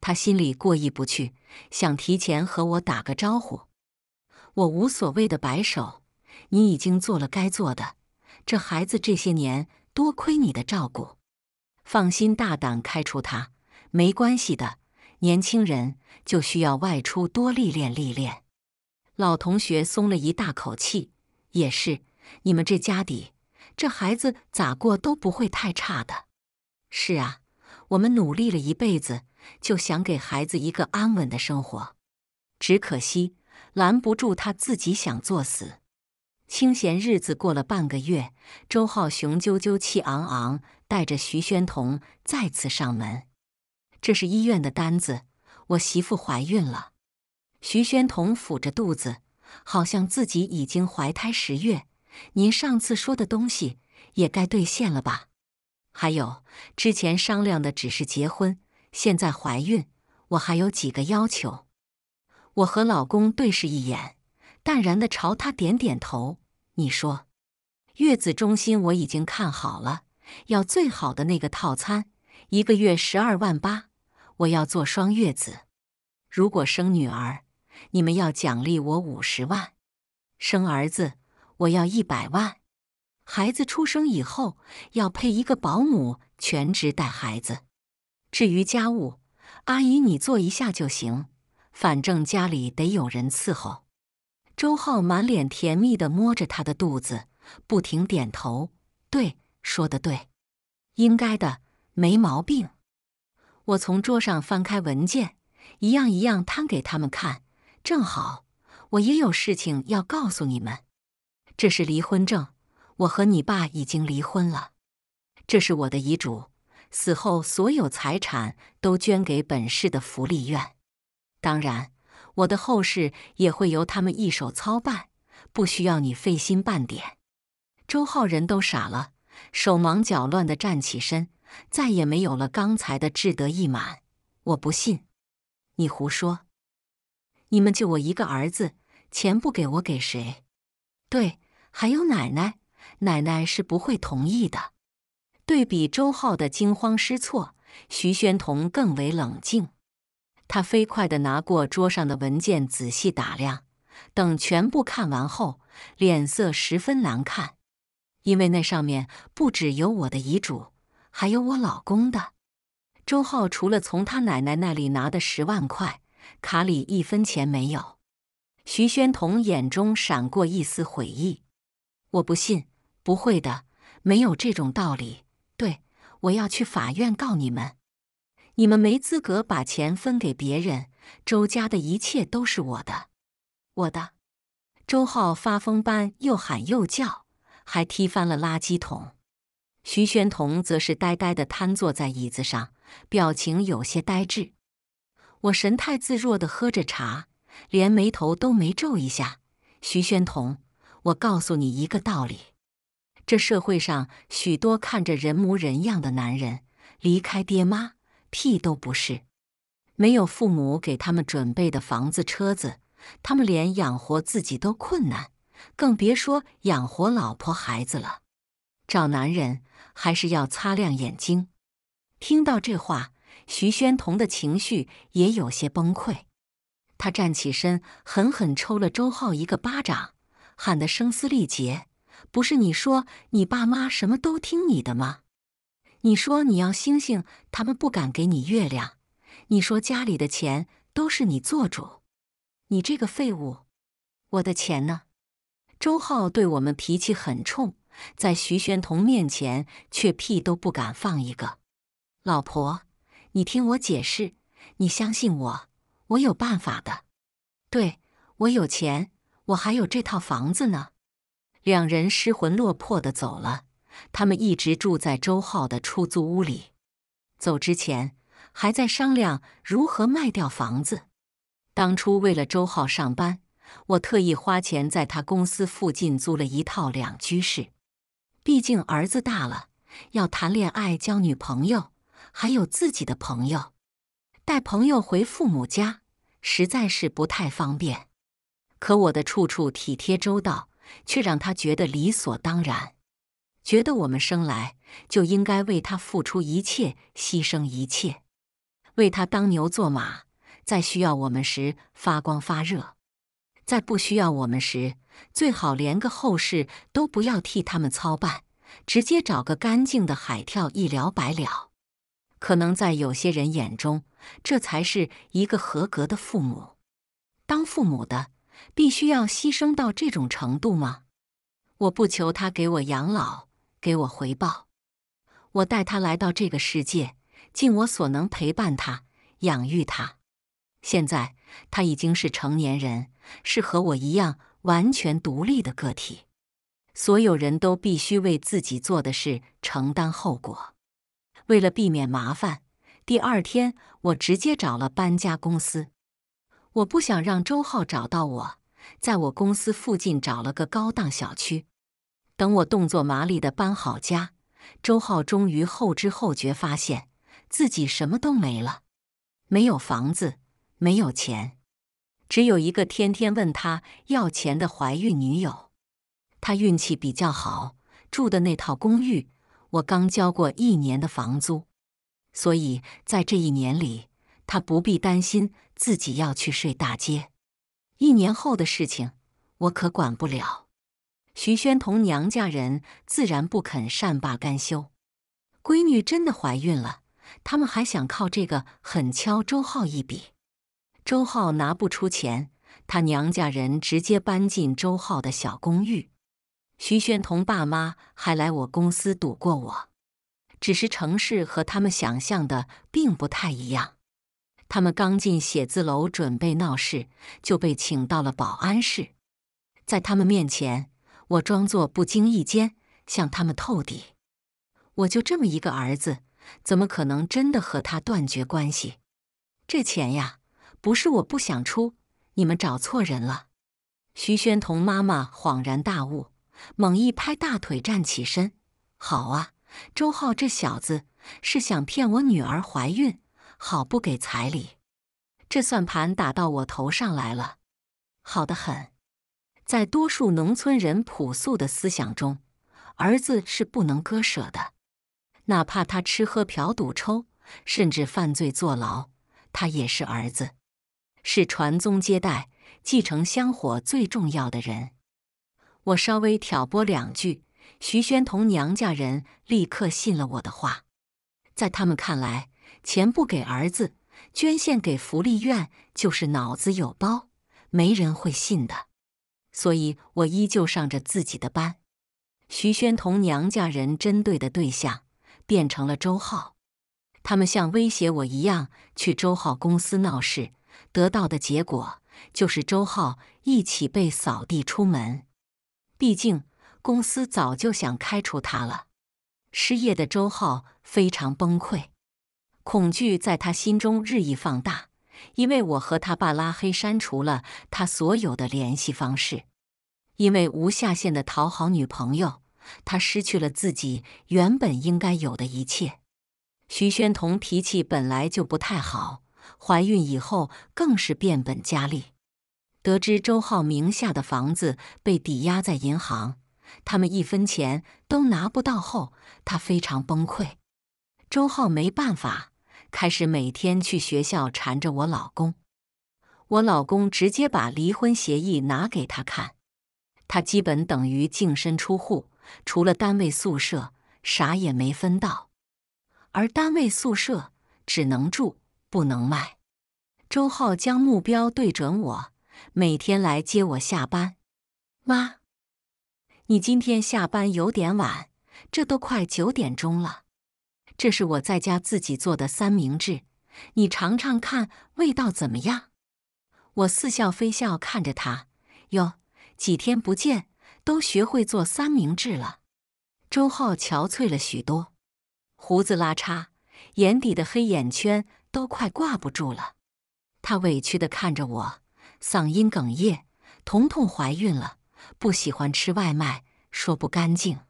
他心里过意不去，想提前和我打个招呼。”我无所谓的摆手：“你已经做了该做的，这孩子这些年。”多亏你的照顾，放心大胆开除他，没关系的。年轻人就需要外出多历练历练。老同学松了一大口气，也是，你们这家底，这孩子咋过都不会太差的。是啊，我们努力了一辈子，就想给孩子一个安稳的生活，只可惜拦不住他自己想作死。清闲日子过了半个月，周浩雄赳赳气昂昂带着徐宣彤再次上门。这是医院的单子，我媳妇怀孕了。徐宣彤抚着肚子，好像自己已经怀胎十月。您上次说的东西也该兑现了吧？还有之前商量的只是结婚，现在怀孕，我还有几个要求。我和老公对视一眼。淡然的朝他点点头。你说，月子中心我已经看好了，要最好的那个套餐，一个月十二万八。我要做双月子。如果生女儿，你们要奖励我五十万；生儿子，我要一百万。孩子出生以后要配一个保姆全职带孩子。至于家务，阿姨你做一下就行，反正家里得有人伺候。周浩满脸甜蜜的摸着他的肚子，不停点头：“对，说的对，应该的，没毛病。”我从桌上翻开文件，一样一样摊给他们看。正好，我也有事情要告诉你们。这是离婚证，我和你爸已经离婚了。这是我的遗嘱，死后所有财产都捐给本市的福利院。当然。我的后事也会由他们一手操办，不需要你费心半点。周浩人都傻了，手忙脚乱地站起身，再也没有了刚才的志得意满。我不信，你胡说！你们就我一个儿子，钱不给我给谁？对，还有奶奶，奶奶是不会同意的。对比周浩的惊慌失措，徐宣彤更为冷静。他飞快的拿过桌上的文件，仔细打量，等全部看完后，脸色十分难看，因为那上面不只有我的遗嘱，还有我老公的。周浩除了从他奶奶那里拿的十万块，卡里一分钱没有。徐宣彤眼中闪过一丝悔意，我不信，不会的，没有这种道理。对，我要去法院告你们。你们没资格把钱分给别人，周家的一切都是我的，我的。周浩发疯般又喊又叫，还踢翻了垃圾桶。徐宣彤则是呆呆地瘫坐在椅子上，表情有些呆滞。我神态自若地喝着茶，连眉头都没皱一下。徐宣彤，我告诉你一个道理：这社会上许多看着人模人样的男人，离开爹妈。屁都不是，没有父母给他们准备的房子、车子，他们连养活自己都困难，更别说养活老婆孩子了。找男人还是要擦亮眼睛。听到这话，徐宣彤的情绪也有些崩溃，他站起身，狠狠抽了周浩一个巴掌，喊得声嘶力竭：“不是你说你爸妈什么都听你的吗？”你说你要星星，他们不敢给你月亮。你说家里的钱都是你做主，你这个废物！我的钱呢？周浩对我们脾气很冲，在徐宣彤面前却屁都不敢放一个。老婆，你听我解释，你相信我，我有办法的。对我有钱，我还有这套房子呢。两人失魂落魄的走了。他们一直住在周浩的出租屋里，走之前还在商量如何卖掉房子。当初为了周浩上班，我特意花钱在他公司附近租了一套两居室。毕竟儿子大了，要谈恋爱、交女朋友，还有自己的朋友，带朋友回父母家实在是不太方便。可我的处处体贴周到，却让他觉得理所当然。觉得我们生来就应该为他付出一切、牺牲一切，为他当牛做马；在需要我们时发光发热，在不需要我们时，最好连个后事都不要替他们操办，直接找个干净的海跳一了百了。可能在有些人眼中，这才是一个合格的父母。当父母的必须要牺牲到这种程度吗？我不求他给我养老。给我回报，我带他来到这个世界，尽我所能陪伴他、养育他。现在他已经是成年人，是和我一样完全独立的个体。所有人都必须为自己做的事承担后果。为了避免麻烦，第二天我直接找了搬家公司。我不想让周浩找到我，在我公司附近找了个高档小区。等我动作麻利的搬好家，周浩终于后知后觉发现自己什么都没了，没有房子，没有钱，只有一个天天问他要钱的怀孕女友。他运气比较好，住的那套公寓我刚交过一年的房租，所以在这一年里他不必担心自己要去睡大街。一年后的事情，我可管不了。徐宣同娘家人自然不肯善罢甘休，闺女真的怀孕了，他们还想靠这个狠敲周浩一笔。周浩拿不出钱，他娘家人直接搬进周浩的小公寓。徐宣同爸妈还来我公司堵过我，只是城市和他们想象的并不太一样。他们刚进写字楼准备闹事，就被请到了保安室，在他们面前。我装作不经意间向他们透底，我就这么一个儿子，怎么可能真的和他断绝关系？这钱呀，不是我不想出，你们找错人了。徐宣彤妈妈恍然大悟，猛一拍大腿，站起身：“好啊，周浩这小子是想骗我女儿怀孕，好不给彩礼，这算盘打到我头上来了，好的很。”在多数农村人朴素的思想中，儿子是不能割舍的，哪怕他吃喝嫖赌抽，甚至犯罪坐牢，他也是儿子，是传宗接代、继承香火最重要的人。我稍微挑拨两句，徐宣同娘家人立刻信了我的话。在他们看来，钱不给儿子，捐献给福利院，就是脑子有包，没人会信的。所以我依旧上着自己的班，徐轩同娘家人针对的对象变成了周浩，他们像威胁我一样去周浩公司闹事，得到的结果就是周浩一起被扫地出门。毕竟公司早就想开除他了。失业的周浩非常崩溃，恐惧在他心中日益放大。因为我和他爸拉黑删除了他所有的联系方式。因为无下限的讨好女朋友，他失去了自己原本应该有的一切。徐宣彤脾气本来就不太好，怀孕以后更是变本加厉。得知周浩名下的房子被抵押在银行，他们一分钱都拿不到后，他非常崩溃。周浩没办法。开始每天去学校缠着我老公，我老公直接把离婚协议拿给他看，他基本等于净身出户，除了单位宿舍啥也没分到，而单位宿舍只能住不能卖。周浩将目标对准我，每天来接我下班。妈，你今天下班有点晚，这都快九点钟了。这是我在家自己做的三明治，你尝尝看味道怎么样？我似笑非笑看着他，哟，几天不见，都学会做三明治了。周浩憔悴了许多，胡子拉碴，眼底的黑眼圈都快挂不住了。他委屈的看着我，嗓音哽咽：“彤彤怀孕了，不喜欢吃外卖，说不干净。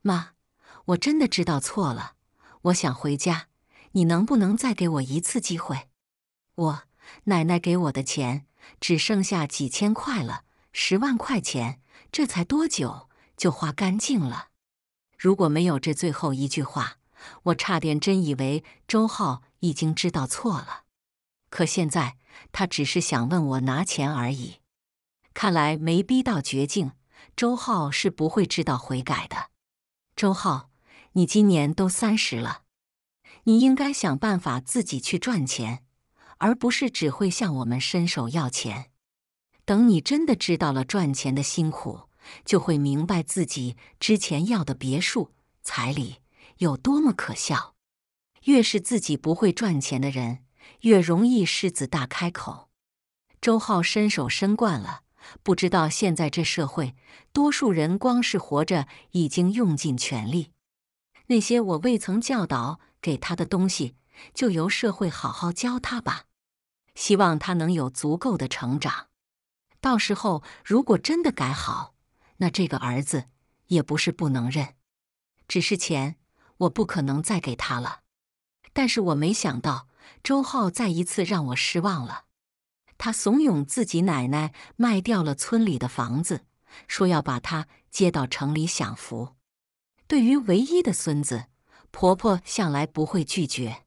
妈，我真的知道错了。”我想回家，你能不能再给我一次机会？我奶奶给我的钱只剩下几千块了，十万块钱这才多久就花干净了。如果没有这最后一句话，我差点真以为周浩已经知道错了。可现在他只是想问我拿钱而已。看来没逼到绝境，周浩是不会知道悔改的。周浩。你今年都三十了，你应该想办法自己去赚钱，而不是只会向我们伸手要钱。等你真的知道了赚钱的辛苦，就会明白自己之前要的别墅、彩礼有多么可笑。越是自己不会赚钱的人，越容易狮子大开口。周浩伸手伸惯了，不知道现在这社会，多数人光是活着已经用尽全力。那些我未曾教导给他的东西，就由社会好好教他吧。希望他能有足够的成长。到时候，如果真的改好，那这个儿子也不是不能认。只是钱，我不可能再给他了。但是我没想到，周浩再一次让我失望了。他怂恿自己奶奶卖掉了村里的房子，说要把他接到城里享福。对于唯一的孙子，婆婆向来不会拒绝。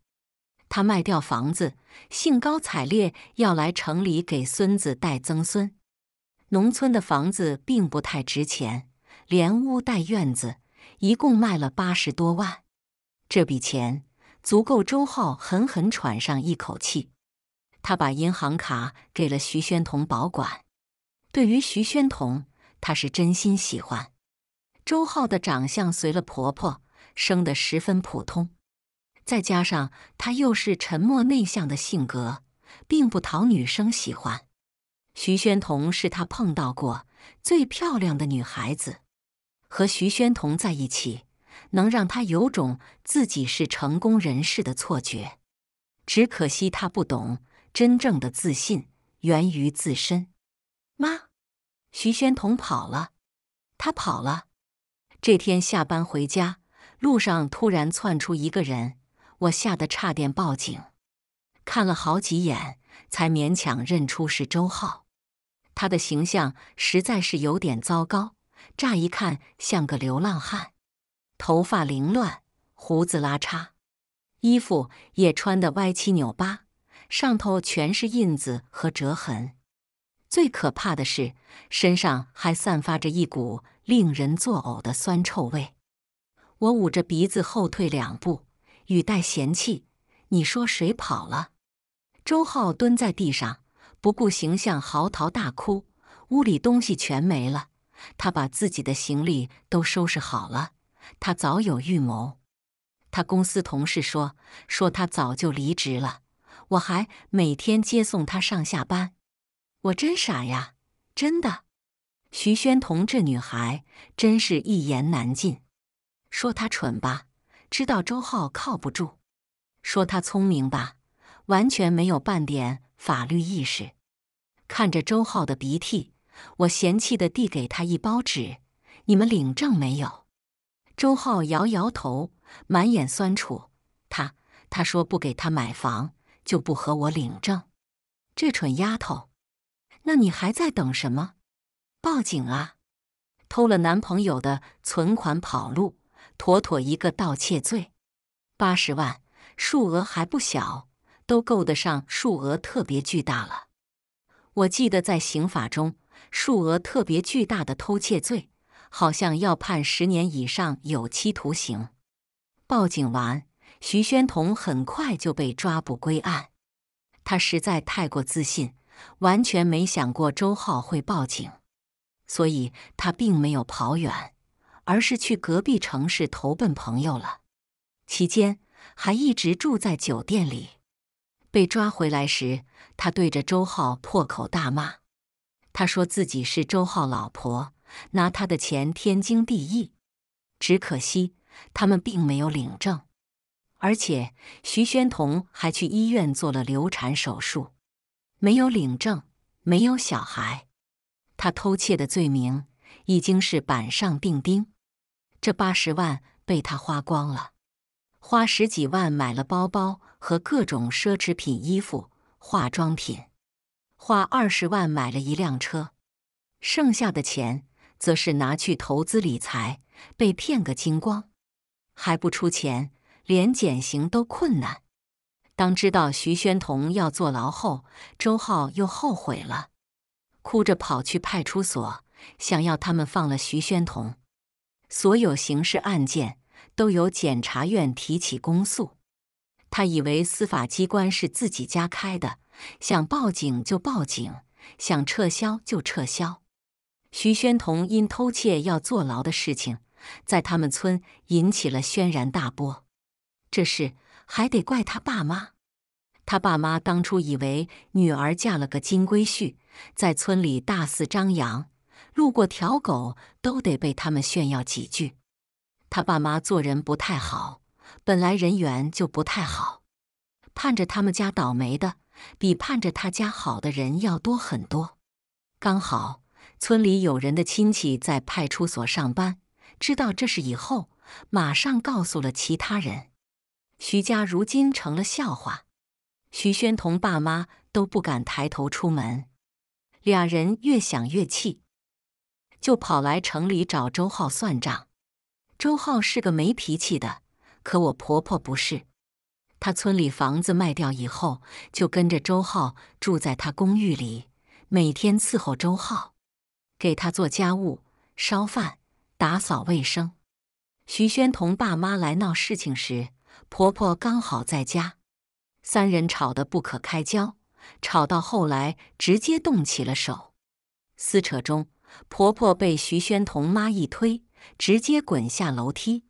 她卖掉房子，兴高采烈要来城里给孙子带曾孙。农村的房子并不太值钱，连屋带院子，一共卖了八十多万。这笔钱足够周浩狠狠喘上一口气。他把银行卡给了徐宣彤保管。对于徐宣彤，他是真心喜欢。周浩的长相随了婆婆，生得十分普通，再加上他又是沉默内向的性格，并不讨女生喜欢。徐宣彤是他碰到过最漂亮的女孩子，和徐宣彤在一起，能让他有种自己是成功人士的错觉。只可惜他不懂，真正的自信源于自身。妈，徐宣彤跑了，他跑了。这天下班回家路上，突然窜出一个人，我吓得差点报警。看了好几眼，才勉强认出是周浩。他的形象实在是有点糟糕，乍一看像个流浪汉，头发凌乱，胡子拉碴，衣服也穿得歪七扭八，上头全是印子和折痕。最可怕的是，身上还散发着一股……令人作呕的酸臭味，我捂着鼻子后退两步，语带嫌弃：“你说谁跑了？”周浩蹲在地上，不顾形象嚎啕大哭。屋里东西全没了，他把自己的行李都收拾好了。他早有预谋。他公司同事说：“说他早就离职了。”我还每天接送他上下班。我真傻呀，真的。徐宣同这女孩真是一言难尽，说她蠢吧，知道周浩靠不住；说她聪明吧，完全没有半点法律意识。看着周浩的鼻涕，我嫌弃的递给他一包纸：“你们领证没有？”周浩摇摇头，满眼酸楚。他他说不给他买房就不和我领证，这蠢丫头。那你还在等什么？报警啊！偷了男朋友的存款跑路，妥妥一个盗窃罪，八十万数额还不小，都够得上数额特别巨大了。我记得在刑法中，数额特别巨大的偷窃罪，好像要判十年以上有期徒刑。报警完，徐宣彤很快就被抓捕归案。他实在太过自信，完全没想过周浩会报警。所以他并没有跑远，而是去隔壁城市投奔朋友了。期间还一直住在酒店里。被抓回来时，他对着周浩破口大骂。他说自己是周浩老婆，拿他的钱天经地义。只可惜他们并没有领证，而且徐宣彤还去医院做了流产手术，没有领证，没有小孩。他偷窃的罪名已经是板上钉钉，这八十万被他花光了，花十几万买了包包和各种奢侈品衣服、化妆品，花二十万买了一辆车，剩下的钱则是拿去投资理财，被骗个精光，还不出钱，连减刑都困难。当知道徐宣彤要坐牢后，周浩又后悔了。哭着跑去派出所，想要他们放了徐宣同。所有刑事案件都由检察院提起公诉。他以为司法机关是自己家开的，想报警就报警，想撤销就撤销。徐宣同因偷窃要坐牢的事情，在他们村引起了轩然大波。这事还得怪他爸妈。他爸妈当初以为女儿嫁了个金龟婿。在村里大肆张扬，路过条狗都得被他们炫耀几句。他爸妈做人不太好，本来人缘就不太好，盼着他们家倒霉的比盼着他家好的人要多很多。刚好村里有人的亲戚在派出所上班，知道这事以后，马上告诉了其他人。徐家如今成了笑话，徐宣同爸妈都不敢抬头出门。俩人越想越气，就跑来城里找周浩算账。周浩是个没脾气的，可我婆婆不是。她村里房子卖掉以后，就跟着周浩住在他公寓里，每天伺候周浩，给他做家务、烧饭、打扫卫生。徐轩同爸妈来闹事情时，婆婆刚好在家，三人吵得不可开交。吵到后来，直接动起了手。撕扯中，婆婆被徐宣同妈一推，直接滚下楼梯。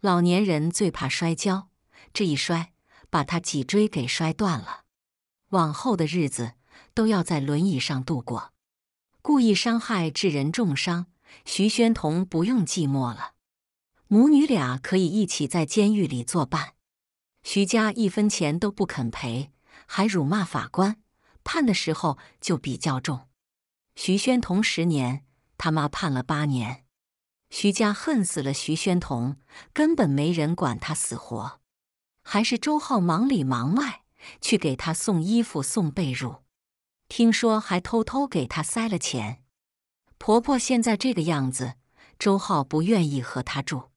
老年人最怕摔跤，这一摔把她脊椎给摔断了。往后的日子都要在轮椅上度过。故意伤害致人重伤，徐宣同不用寂寞了，母女俩可以一起在监狱里作伴。徐家一分钱都不肯赔。还辱骂法官，判的时候就比较重。徐宣同十年，他妈判了八年。徐家恨死了徐宣同，根本没人管他死活。还是周浩忙里忙外去给他送衣服、送被褥，听说还偷偷给他塞了钱。婆婆现在这个样子，周浩不愿意和她住，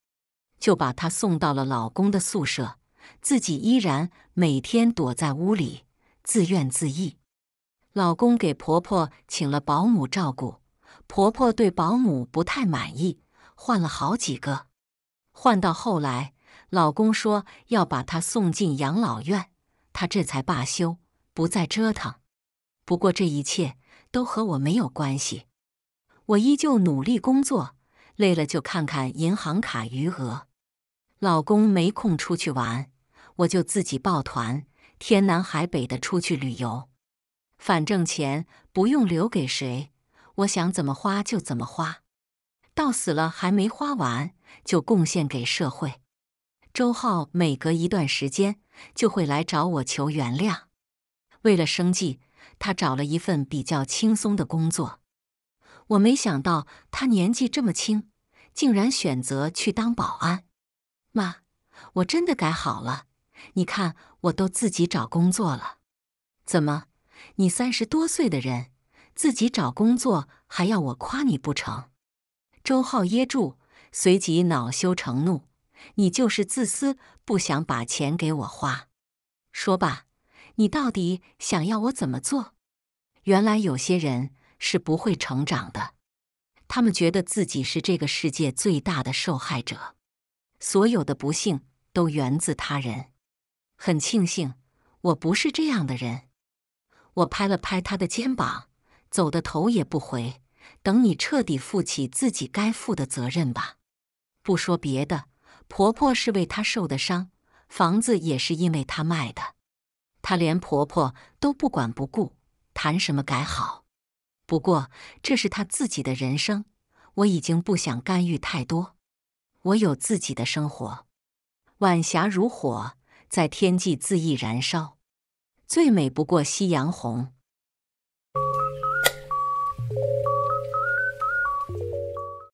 就把她送到了老公的宿舍。自己依然每天躲在屋里自怨自艾。老公给婆婆请了保姆照顾，婆婆对保姆不太满意，换了好几个。换到后来，老公说要把她送进养老院，她这才罢休，不再折腾。不过这一切都和我没有关系，我依旧努力工作，累了就看看银行卡余额。老公没空出去玩。我就自己抱团，天南海北的出去旅游，反正钱不用留给谁，我想怎么花就怎么花，到死了还没花完就贡献给社会。周浩每隔一段时间就会来找我求原谅。为了生计，他找了一份比较轻松的工作。我没想到他年纪这么轻，竟然选择去当保安。妈，我真的改好了。你看，我都自己找工作了，怎么？你三十多岁的人，自己找工作还要我夸你不成？周浩噎住，随即恼羞成怒：“你就是自私，不想把钱给我花。说吧，你到底想要我怎么做？”原来有些人是不会成长的，他们觉得自己是这个世界最大的受害者，所有的不幸都源自他人。很庆幸，我不是这样的人。我拍了拍他的肩膀，走的头也不回。等你彻底负起自己该负的责任吧。不说别的，婆婆是为她受的伤，房子也是因为她卖的。她连婆婆都不管不顾，谈什么改好？不过这是她自己的人生，我已经不想干预太多。我有自己的生活。晚霞如火。在天际恣意燃烧，最美不过夕阳红。